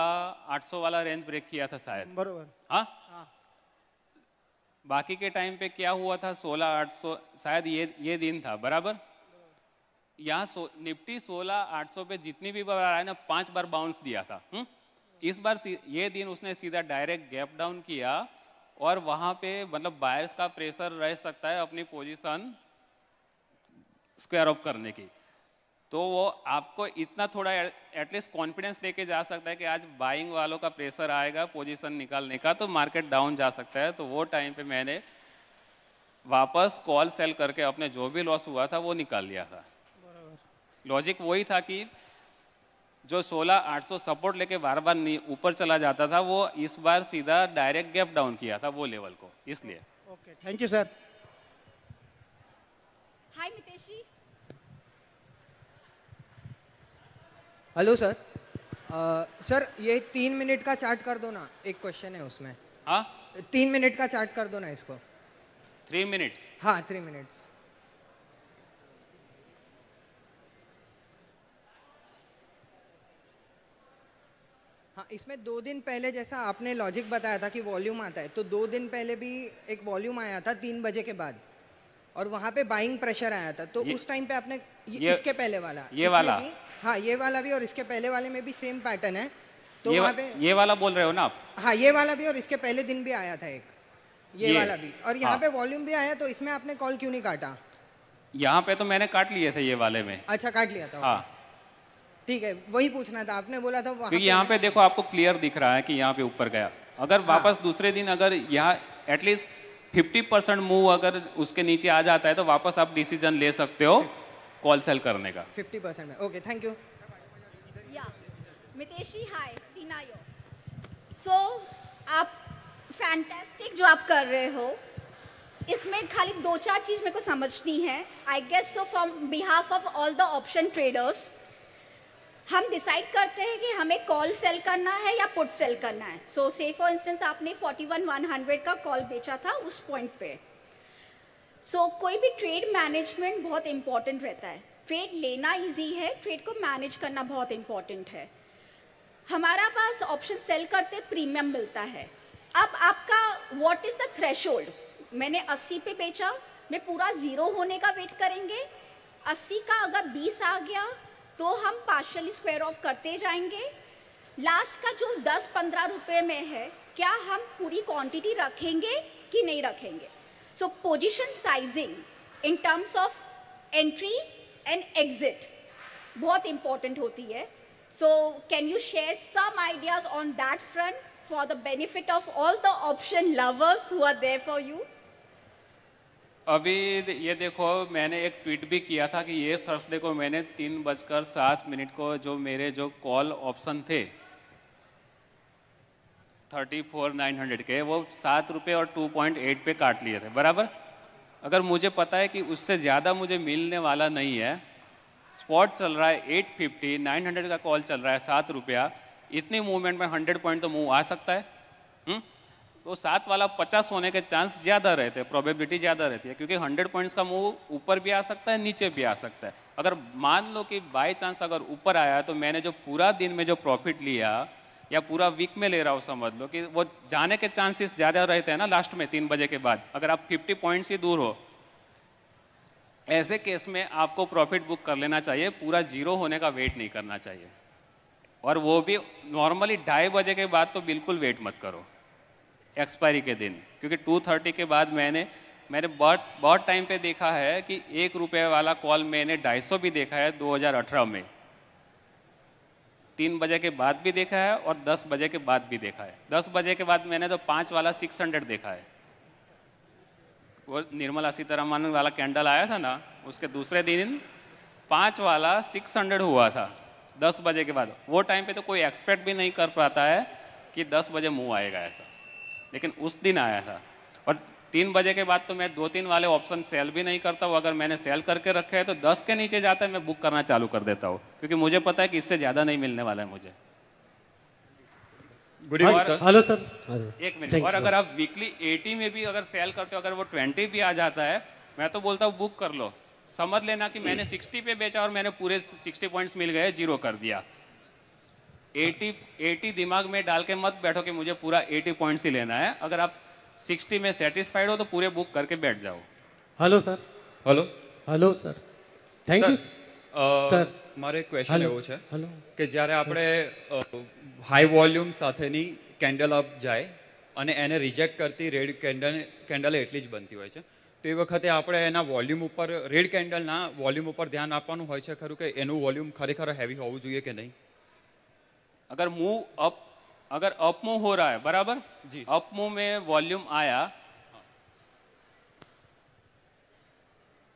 800 वाला रेंज ब्रेक किया था शायद बरोबर हाँ, हाँ। बाकी के टाइम पे क्या हुआ था आठ 800 शायद ये ये दिन था बराबर यहाँ सो, निफ्टी 16 पे जितनी भी बार आया ना पांच बार बाउंस दिया था हुँ? हम्म? इस बार ये दिन उसने सीधा डायरेक्ट गैप डाउन किया और वहाँ पे मतलब बायर्स का प्रेशर रह सकता है अपनी पोजिशन स्क्वायर ऑफ करने की तो वो आपको इतना थोड़ा एटलीस्ट कॉन्फिडेंस देके जा सकता है कि आज बाइंग वालों का प्रेशर आएगा पोजीशन निकालने का तो मार्केट डाउन जा सकता है तो वो टाइम पे मैंने वापस कॉल सेल करके अपने जो भी लॉस हुआ था वो निकाल लिया था लॉजिक वही था कि जो 16,800 सपोर्ट लेके बार बार ऊपर चला जाता था वो इस बार सीधा डायरेक्ट गैप डाउन किया था वो लेवल को इसलिए okay thank you sir hi Mitesh ji hello sir sir ये तीन मिनट का चार्ट कर दो ना एक क्वेश्चन है उसमें हाँ तीन मिनट का चार्ट कर दो ना इसको थ्री मिनट्स हाँ थ्री मिनट्स हाँ इसमें दो दिन पहले जैसा आपने लॉजिक बताया था कि वॉल्यूम आता है तो दो दिन पहले भी एक वॉल्यूम आया था तीन बजे के बाद और वहाँ पे बाइंग प्रेशर आया था तो उस टाइम पे आपने ये, ये, इसके पहले वाला ये वाला हाँ ये वाला भी और इसके पहले वाले में भी सेम पैटर्न है तो ये, वा, पे ये वाला बोल रहे हो ना आप हाँ ये वाला भी और इसके पहले दिन भी आया था एक ये, ये वाला भी और यहाँ हाँ। पे वॉल्यूम भी आया तो इसमें आपने कॉल क्यों नहीं काटा यहाँ पे तो मैंने काट लिए थे ये वाले में अच्छा काट लिया था हाँ। ठीक है वही पूछना था आपने बोला था क्योंकि यहाँ पे देखो आपको क्लियर दिख रहा है कि यहाँ पे ऊपर गया अगर हाँ। वापस दूसरे दिन अगर यहाँ एटलीस्ट 50 परसेंट मूव अगर उसके नीचे आ जाता है तो वापस आप डिसीजन ले सकते हो कॉल सेल करने का 50 परसेंट में ओके थैंक यू मितेशी हाय टीना यो सो आप फैंटेस्टिक जो आप कर रहे हो इसमें खाली दो चार चीज़ मेरे को समझनी है I guess so from behalf of all the option traders हम डिसाइड करते हैं कि हमें कॉल सेल करना है या पुट सेल करना है सो से फॉर इंस्टेंस आपने 41100 का कॉल बेचा था उस पॉइंट पे सो so, कोई भी ट्रेड मैनेजमेंट बहुत इम्पॉर्टेंट रहता है ट्रेड लेना इजी है ट्रेड को मैनेज करना बहुत इम्पॉर्टेंट है हमारा पास ऑप्शन सेल करते प्रीमियम मिलता है अब आपका व्हाट इज़ द थ्रेश मैंने 80 पे बेचा मैं पूरा ज़ीरो होने का वेट करेंगे 80 का अगर 20 आ गया तो हम पार्शल स्क्वायर ऑफ करते जाएंगे लास्ट का जो 10-15 रुपए में है क्या हम पूरी क्वांटिटी रखेंगे कि नहीं रखेंगे So position sizing in terms of entry and exit बहुत important होती है So can you share some ideas on that front for the benefit of all the option lovers who are there for you? अभी ये देखो मैंने एक ट्वीट भी किया था कि ये थर्सडे को मैंने तीन बजकर सात मिनट को जो मेरे जो कॉल ऑप्शन थे थर्टी फोर नाइन हंड्रेड के वो सात रुपये और टू पॉइंट एट पे काट लिए थे बराबर अगर मुझे पता है कि उससे ज़्यादा मुझे मिलने वाला नहीं है स्पॉट चल रहा है एट फिफ्टी नाइन हंड्रेड का कॉल चल रहा है सात रुपया इतनी मूवमेंट में हंड्रेड पॉइंट तो मूव आ सकता है हुँ? हम्म? तो सात वाला पचास होने के चांस ज़्यादा रहते हैं प्रोबेबिलिटी ज़्यादा रहती है क्योंकि हंड्रेड पॉइंट्स का मूव ऊपर भी आ सकता है नीचे भी आ सकता है अगर मान लो कि बाई चांस अगर ऊपर आया तो मैंने जो पूरा दिन में जो प्रॉफिट लिया या पूरा वीक में ले रहा हो समझ लो कि वो जाने के चांसेस ज़्यादा रहते हैं ना लास्ट में तीन बजे के बाद अगर आप फिफ्टी पॉइंट से दूर हो ऐसे केस में आपको प्रॉफिट बुक कर लेना चाहिए पूरा जीरो होने का वेट नहीं करना चाहिए और वो भी नॉर्मली ढाई बजे के बाद तो बिल्कुल वेट मत करो एक्सपायरी के दिन क्योंकि टू थर्टी के बाद मैंने मैंने बहुत बहुत टाइम पे देखा है कि एक रुपये वाला कॉल मैंने ढाई सौ भी देखा है दो हजार अठारह में तीन बजे के बाद भी देखा है और दस बजे के बाद भी देखा है दस बजे के बाद मैंने तो पाँच वाला सिक्स हंड्रेड देखा है वो निर्मला सीतारामन वाला कैंडल आया था ना उसके दूसरे दिन पाँच वाला सिक्स हंड्रेड हुआ था दस बजे के बाद वो टाइम पे तो कोई एक्सपेक्ट भी नहीं कर पाता है कि दस बजे मुँह आएगा ऐसा लेकिन उस दिन आया था और तीन बजे के बाद तो मैं दो तीन वाले ऑप्शन सेल भी नहीं करता हूँ अगर मैंने सेल करके रखे हैं तो दस के नीचे जाता है मैं बुक करना चालू कर देता हूँ क्योंकि मुझे पता है कि इससे ज़्यादा नहीं मिलने वाला है मुझे good evening sir hello sir एक मिनट और अगर आप वीकली एटी में भी अगर सेल करते हो अगर वो ट्वेंटी भी आ जाता है मैं तो बोलता हूँ बुक कर लो समझ लेना कि मैंने सिक्सटी पे बेचा और मैंने पूरे सिक्सटी पॉइंट्स मिल गए जीरो कर दिया 80 80 दिमाग में डाल के मत बैठो कि मुझे पूरा 80 पॉइंट्स ही लेना है अगर आप सिक्सटी में सेटिस्फाइड हो तो पूरे बुक करके बैठ जाओ hello sir hello hello sir thank you sir મારે એક ક્વેશ્ચન એવો છે કે જ્યારે આપણે હાઈ વોલ્યુમ સાથેની કેન્ડલ અપ જાય અને એને રિજેક્ટ કરતી રેડ કેન્ડલ કેન્ડલ એટલી જ બનતી હોય છે તો એ વખતે આપણે એના વોલ્યુમ ઉપર રેડ કેન્ડલના વોલ્યુમ ઉપર ધ્યાન આપવાનું હોય છે ખરું કે એનું વોલ્યુમ ખરેખર હેવી હોવું જોઈએ કે નહીં અગર મૂવ અપ अगर अपमो हो रहा है बराबर जी अपमो में वॉल्यूम आया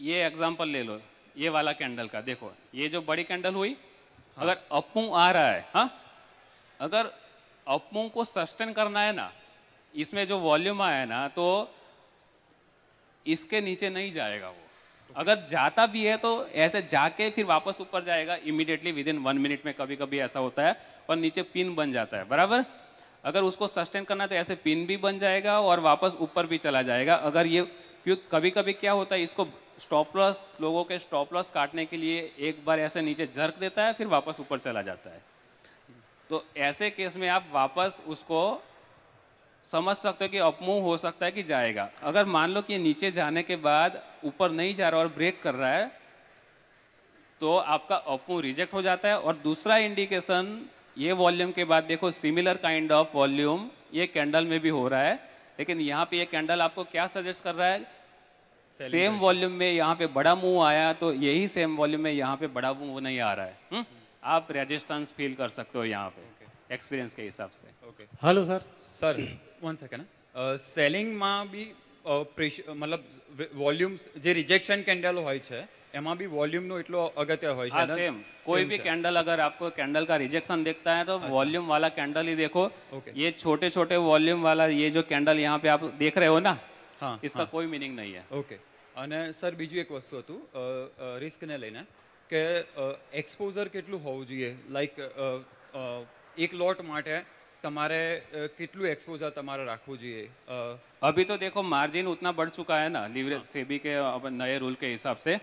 ये एग्जांपल ले लो ये वाला कैंडल का देखो ये जो बड़ी कैंडल हुई हाँ। अगर अपमो आ रहा है हा? अगर अपमो को सस्टेन करना है ना इसमें जो वॉल्यूम आया ना तो इसके नीचे नहीं जाएगा वो अगर जाता भी है तो ऐसे जाके फिर वापस ऊपर जाएगा immediately within one minute में कभी कभी ऐसा होता है और नीचे पिन बन जाता है बराबर अगर उसको सस्टेन करना है तो ऐसे पिन भी बन जाएगा और वापस ऊपर भी चला जाएगा अगर ये क्योंकि कभी कभी क्या होता है इसको स्टॉप लॉस लोगों के स्टॉप लॉस काटने के लिए एक बार ऐसे नीचे जर्क देता है फिर वापस ऊपर चला जाता है तो ऐसे केस में आप वापस उसको समझ सकते हो कि अपमूव हो सकता है कि जाएगा अगर मान लो कि नीचे जाने के बाद ऊपर नहीं जा रहा और ब्रेक कर रहा है तो आपका अपमूव रिजेक्ट हो जाता है और दूसरा इंडिकेशन ये वॉल्यूम के बाद देखो सिमिलर काइंड ऑफ वॉल्यूम ये कैंडल में भी हो रहा है लेकिन यहाँ पे ये कैंडल आपको क्या सजेस्ट कर रहा है सेम वॉल्यूम में यहाँ पे बड़ा मुंह आया तो यही सेम वॉल्यूम में यहाँ पे बड़ा मुंह नहीं आ रहा है हुँ? हम्म? आप रेजिस्टेंस फील कर सकते हो यहाँ पे एक्सपीरियंस okay. के हिसाब से hello sir sir one second selling में भी प्रेशर uh, मतलब वॉल्यूम्स जो रिजेक्शन कैंडल हो એમાં के एक એટલો અગત્ય હોય છે સેમ અને સર બીજું એક વસ્તુ હતું લઈને કે એક્સપોઝર કેટલું હોવું જોઈએ લાઈક એક લોટ માટે તમારે કેટલું એક્સપોઝર તમારે રાખવું જોઈએ अभी तो देखो मार्जिन उतना बढ़ चुका है ना लीवरेज से भी के अब नए रूल के हिसाब से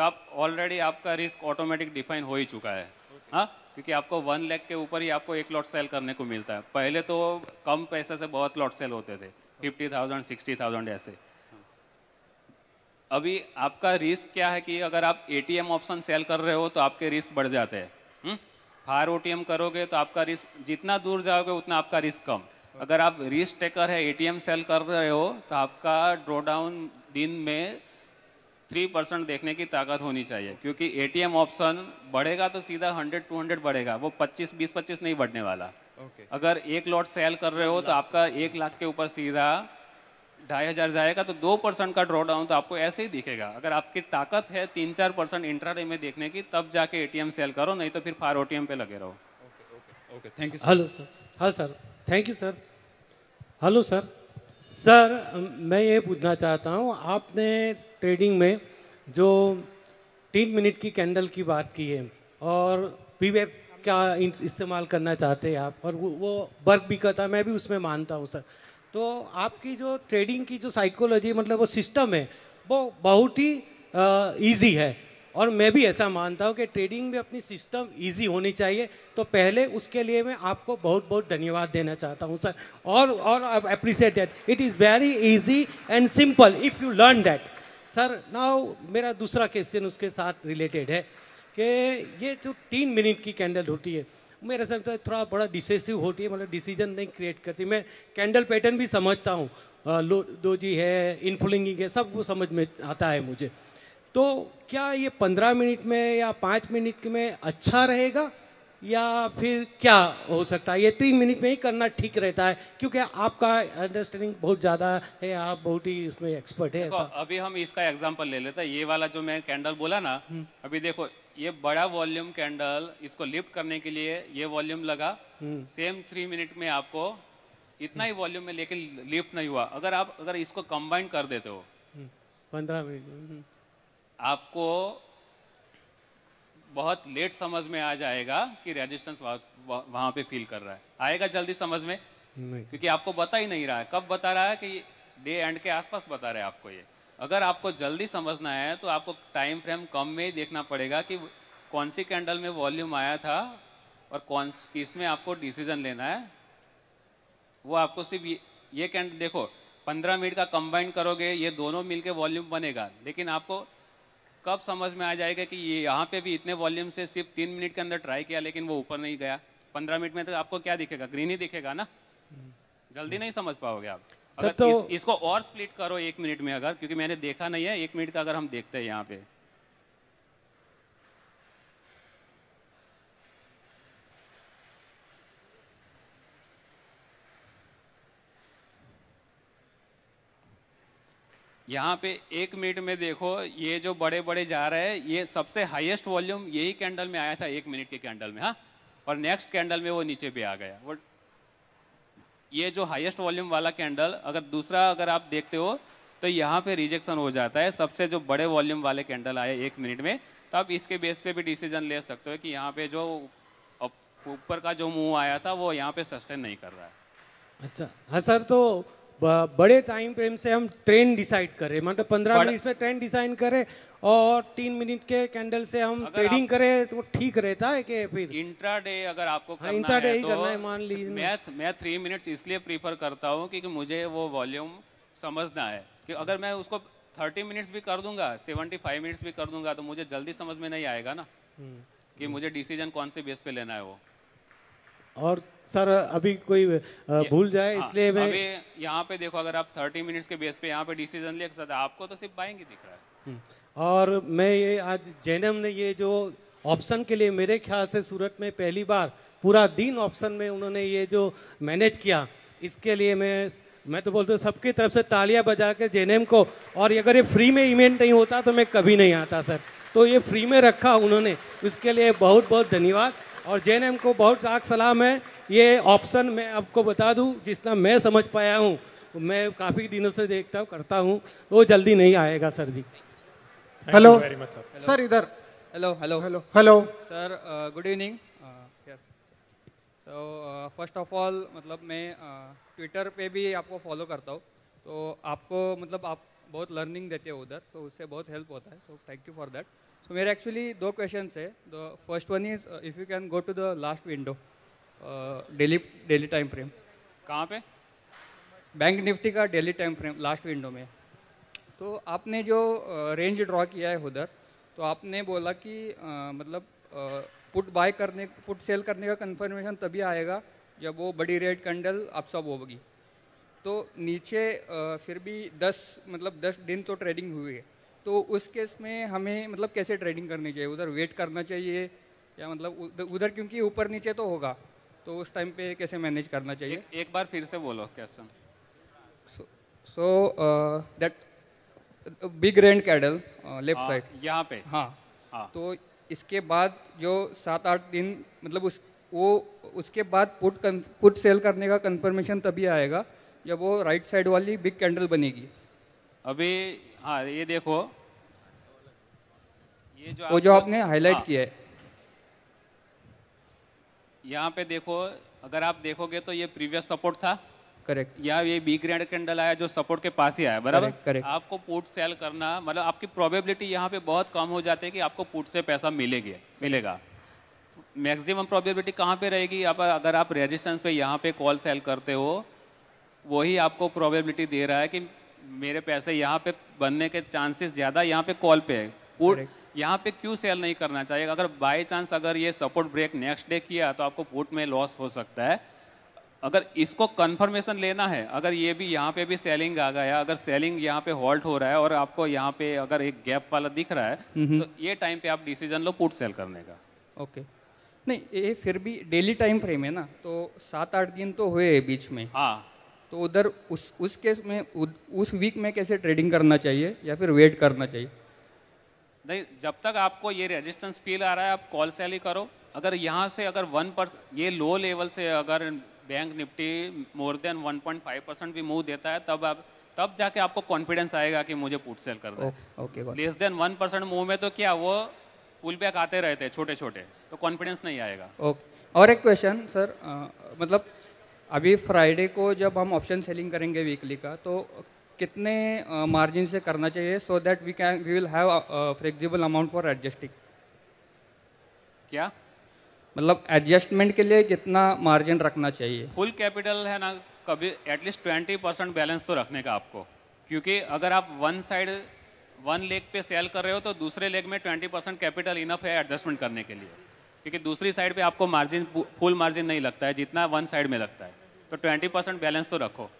तो आप ऑलरेडी आपका रिस्क ऑटोमेटिक डिफाइन हो ही चुका है हाँ क्योंकि आपको वन लैख के ऊपर ही आपको एक लॉट सेल करने को मिलता है पहले तो कम पैसे से बहुत लॉट सेल होते थे फिफ्टी थाउजेंड सिक्सटी थाउजेंड ऐसे अभी आपका रिस्क क्या है कि अगर आप ए ऑप्शन सेल कर रहे हो तो आपके रिस्क बढ़ जाते हैं हम्म? फायर ओ करोगे तो आपका रिस्क जितना दूर जाओगे उतना आपका रिस्क कम अगर आप रिस्क टेकर है एटीएम सेल कर रहे हो तो आपका ड्रॉडाउन दिन में थ्री परसेंट देखने की ताकत होनी चाहिए क्योंकि एटीएम ऑप्शन बढ़ेगा तो सीधा हंड्रेड टू हंड्रेड बढ़ेगा वो पच्चीस बीस पच्चीस नहीं बढ़ने वाला okay. अगर एक लॉट सेल कर रहे हो तो आपका एक लाख के ऊपर सीधा ढाई हजार जाएगा तो दो परसेंट का ड्रॉ डाउन तो आपको ऐसे ही दिखेगा अगर आपकी ताकत है तीन चार परसेंट इंट्रा में देखने की तब जाके एटीएम सेल करो नहीं तो फिर फार ओ पे लगे रहो थैंक यू हेलो सर हाँ sir thank you sir hello sir sir मैं ये पूछना चाहता हूँ आपने ट्रेडिंग में जो तीन मिनट की कैंडल की बात की है और पी वेब का इस्तेमाल करना चाहते हैं आप और वो वो वर्क भी करता है मैं भी उसमें मानता हूँ सर तो आपकी जो ट्रेडिंग की जो साइकोलॉजी मतलब वो सिस्टम है वो बहुत ही ईजी है और मैं भी ऐसा मानता हूँ कि ट्रेडिंग में अपनी सिस्टम इजी होनी चाहिए तो पहले उसके लिए मैं आपको बहुत बहुत धन्यवाद देना चाहता हूँ सर और और appreciate that it is very easy and simple if you learn that sir now मेरा दूसरा क्वेश्चन उसके साथ रिलेटेड है कि ये जो तीन मिनट की कैंडल होती है मेरे समझता है थोड़ा बड़ा डिसेसिव होती है मतलब डिसीजन नहीं क्रिएट करती मैं कैंडल पैटर्न भी समझता हूँ लो जी है इनफ्लिंगिंग है सब वो समझ में आता है मुझे तो क्या ये पंद्रह मिनट में या पाँच मिनट में अच्छा रहेगा या फिर क्या हो सकता है ये तीन मिनट में ही करना ठीक रहता है क्योंकि आपका अंडरस्टैंडिंग बहुत ज़्यादा है आप बहुत ही इसमें एक्सपर्ट है अभी हम इसका एग्जांपल ले लेते हैं ये वाला जो मैं कैंडल बोला ना हम्म। अभी देखो ये बड़ा वॉल्यूम कैंडल इसको लिफ्ट करने के लिए ये वॉल्यूम लगा सेम थ्री मिनट में आपको इतना ही वॉल्यूम हम्म। में लेकिन लिफ्ट नहीं हुआ अगर आप अगर इसको कंबाइन कर देते हो हम्म। पंद्रह मिनट आपको बहुत लेट समझ में आ जाएगा कि रेजिस्टेंस वहां वहाँ पे फील कर रहा है आएगा जल्दी समझ में नहीं क्योंकि आपको बता ही नहीं रहा है कब बता रहा है कि डे एंड के आसपास बता रहा है आपको ये अगर आपको जल्दी समझना है तो आपको टाइम फ्रेम कम में ही देखना पड़ेगा कि कौन सी कैंडल में वॉल्यूम आया था और कौन किस में आपको डिसीजन लेना है वो आपको सिर्फ ये, कैंडल देखो पंद्रह मिनट का कंबाइन करोगे ये दोनों मिलके वॉल्यूम बनेगा लेकिन आपको कब समझ में आ जाएगा कि ये यहाँ पे भी इतने वॉल्यूम से सिर्फ तीन मिनट के अंदर ट्राई किया लेकिन वो ऊपर नहीं गया पंद्रह मिनट में तो आपको क्या दिखेगा ग्रीन ही दिखेगा ना जल्दी नहीं समझ पाओगे आप अगर तो... इस, इसको और स्प्लिट करो एक मिनट में अगर क्योंकि मैंने देखा नहीं है एक मिनट का अगर हम देखते हैं यहाँ पे यहाँ पे एक मिनट में देखो ये जो बड़े बड़े जा रहे हैं ये सबसे हाईएस्ट वॉल्यूम यही कैंडल में आया था एक मिनट के कैंडल में हाँ और नेक्स्ट कैंडल में वो नीचे भी आ गया वो ये जो हाईएस्ट वॉल्यूम वाला कैंडल अगर दूसरा अगर आप देखते हो तो यहाँ पे रिजेक्शन हो जाता है सबसे जो बड़े वॉल्यूम वाले कैंडल आए एक मिनट में तो आप इसके बेस पे भी डिसीजन ले सकते हो कि यहाँ पे जो ऊपर का जो मुंह आया था वो यहाँ पे सस्टेन नहीं कर रहा है अच्छा हाँ सर तो बड़े टाइम फ्रेम से हम ट्रेंड डिसाइड करें मतलब पंद्रह मिनट में ट्रेंड डिसाइड करें और तीन मिनट के कैंडल से हम ट्रेडिंग करें तो ठीक रहता है कि फिर इंट्रा डे अगर आपको हाँ, करना इंट्रा डे ही तो करना है मान लीजिए मैं मैं थ्री मिनट्स इसलिए प्रीफर करता हूँ क्योंकि मुझे वो वॉल्यूम समझना है कि अगर मैं उसको थर्टी मिनट्स भी कर दूंगा सेवेंटी फाइव मिनट्स भी कर दूंगा तो मुझे जल्दी समझ में नहीं आएगा ना हम्म। कि मुझे डिसीजन कौन से बेस पे लेना है वो और सर अभी कोई भूल जाए हाँ, इसलिए मैं अभी यहाँ पे देखो अगर आप 30 मिनट्स के बेस पे यहाँ पे डिसीजन ले सकते आपको तो सिर्फ बाइंग ही दिख रहा है हम्म, और मैं ये आज जैनम ने ये जो ऑप्शन के लिए मेरे ख्याल से सूरत में पहली बार पूरा दिन ऑप्शन में उन्होंने ये जो मैनेज किया इसके लिए मैं मैं तो बोलता हूँ सबकी तरफ से तालियां बजा के जेएनएम को और अगर ये फ्री में इवेंट नहीं होता तो मैं कभी नहीं आता सर तो ये फ्री में रखा उन्होंने उसके लिए बहुत बहुत धन्यवाद और जे को बहुत राख सलाम है ये ऑप्शन मैं आपको बता दूँ जितना मैं समझ पाया हूँ मैं काफ़ी दिनों से देखता करता हूँ वो जल्दी नहीं आएगा सर जी हेलो सर इधर hello hello hello hello sir good evening तो फर्स्ट ऑफ ऑल मतलब मैं ट्विटर uh, पे भी आपको फॉलो करता हूँ तो आपको मतलब आप बहुत लर्निंग देते हो उधर तो उससे बहुत हेल्प होता है so thank you for that So मेरे एक्चुअली दो क्वेश्चन है the first one is if you can go to the last window daily daily time frame कहाँ पे बैंक निफ्टी का daily time frame last window में तो आपने जो रेंज uh, ड्रॉ किया है उधर तो आपने बोला कि uh, मतलब पुट uh, बाय करने पुट सेल करने का कंफर्मेशन तभी आएगा जब वो बड़ी रेड कैंडल अब सब होगी तो नीचे uh, फिर भी 10 मतलब 10 दिन तो ट्रेडिंग हुई है तो उस केस में हमें मतलब कैसे ट्रेडिंग करनी चाहिए उधर वेट करना चाहिए या मतलब उधर क्योंकि ऊपर नीचे तो होगा तो उस टाइम पे कैसे मैनेज करना चाहिए एक, एक बार फिर से बोलो question so that big red candle left side यहाँ पे हाँ।, हाँ तो इसके बाद जो सात आठ दिन मतलब उस वो उसके बाद पुट कन, पुट सेल करने का कंफर्मेशन तभी आएगा जब वो राइट साइड वाली बिग कैंडल बनेगी अभी हाँ ये देखो वो जो आपने हाईलाइट किया है यहाँ पे देखो अगर आप देखोगे तो ये प्रीवियस सपोर्ट था करेक्ट या ये बी ग्रैंड कैंडल आया जो सपोर्ट के पास ही आया बराबर करेक्ट आपको पुट सेल करना मतलब आपकी प्रोबेबिलिटी यहाँ पे बहुत कम हो जाती है कि आपको पुट से पैसा मिलेगी मिलेगा मैक्सिमम प्रोबेबिलिटी कहाँ पे रहेगी आप अगर आप रेजिस्टेंस पे यहाँ पे कॉल सेल करते हो वही आपको प्रोबेबिलिटी दे रहा है कि मेरे पैसे यहाँ पे बनने के चांसेस ज़्यादा यहाँ पे कॉल पे है यहाँ पे क्यों सेल नहीं करना चाहिए अगर बाई चांस अगर ये सपोर्ट ब्रेक नेक्स्ट डे किया तो आपको पुट में लॉस हो सकता है अगर इसको कंफर्मेशन लेना है अगर ये भी यहाँ पे भी सेलिंग आ गया अगर सेलिंग यहाँ पे हॉल्ट हो रहा है और आपको यहाँ पे अगर एक गैप वाला दिख रहा है तो ये टाइम पे आप डिसीजन लो पुट सेल करने का ओके नहीं ये फिर भी डेली टाइम फ्रेम है ना तो सात आठ दिन तो हुए बीच में हाँ तो उधर उस उस केस में उस वीक में कैसे ट्रेडिंग करना चाहिए या फिर वेट करना चाहिए नहीं जब तक आपको ये रेजिस्टेंस फील आ रहा है आप कॉल सेल ही करो अगर यहाँ से अगर वन परसेंट ये लो लेवल से अगर bank Nifty more than 1.5 percent भी मूव देता है तब आप तब जाके आपको कॉन्फिडेंस आएगा कि मुझे पुट सेल कर रहा okay less than one percent move में तो क्या वो पुल बैक आते रहते हैं छोटे छोटे तो कॉन्फिडेंस नहीं आएगा ओके और एक क्वेश्चन सर आ, मतलब अभी फ्राइडे को जब हम ऑप्शन सेलिंग करेंगे वीकली का तो कितने मार्जिन से करना चाहिए so that we can we will have flexible amount for adjusting क्या मतलब एडजस्टमेंट के लिए कितना मार्जिन रखना चाहिए फुल कैपिटल है ना कभी एटलीस्ट ट्वेंटी परसेंट बैलेंस तो रखने का आपको क्योंकि अगर आप वन साइड वन लेग पे सेल कर रहे हो तो दूसरे लेग में ट्वेंटी परसेंट कैपिटल इनफ है एडजस्टमेंट करने के लिए क्योंकि दूसरी साइड पे आपको मार्जिन फुल मार्जिन नहीं लगता है जितना वन साइड में लगता है तो ट्वेंटी परसेंट बैलेंस तो रखो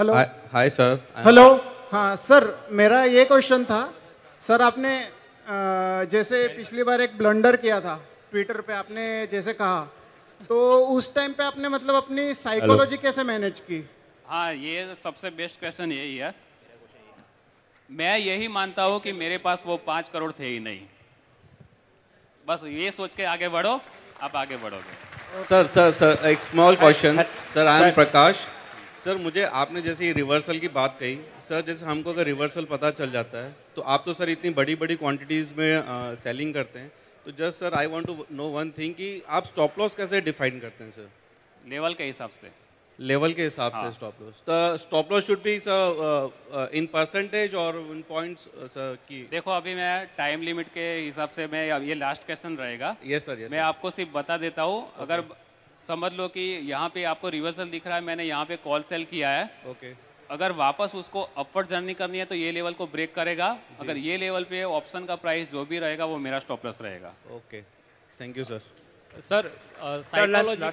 हेलो हाय सर हेलो हाँ सर मेरा ये क्वेश्चन था सर आपने जैसे पिछली बार एक ब्लंडर किया था ट्विटर पे आपने जैसे कहा तो उस टाइम पे आपने मतलब अपनी साइकोलॉजी कैसे मैनेज की हाँ ये सबसे बेस्ट क्वेश्चन यही है मैं यही मानता हूँ कि मेरे पास वो पाँच करोड़ थे ही नहीं बस ये सोच के आगे बढ़ो आप आगे बढ़ोगे सर सर सर एक small question sir I am Prakash sir मुझे आपने जैसे ये रिवर्सल की बात कही सर जैसे हमको अगर रिवर्सल पता चल जाता है तो आप तो सर इतनी बड़ी बड़ी क्वांटिटीज़ में आ, सेलिंग करते हैं तो just sir I want to know one thing कि आप स्टॉप लॉस कैसे डिफाइन करते हैं सर लेवल के हिसाब से लेवल के हिसाब हाँ. से स्टॉप लॉस तो stop loss should be sir in percentage और इन पॉइंट्स सर की देखो अभी मैं टाइम लिमिट के हिसाब से मैं ये लास्ट क्वेश्चन रहेगा यस सर यस मैं आपको सिर्फ बता देता हूँ okay. अगर समझ लो कि यहाँ पे आपको रिवर्सल दिख रहा है मैंने यहाँ पे कॉल सेल किया है ओके okay. अगर वापस उसको अपवर्ड जर्नी करनी है तो ये लेवल को ब्रेक करेगा अगर ये लेवल पे ऑप्शन का प्राइस जो भी रहेगा वो मेरा स्टॉपलस रहेगा okay thank you sir sir psychological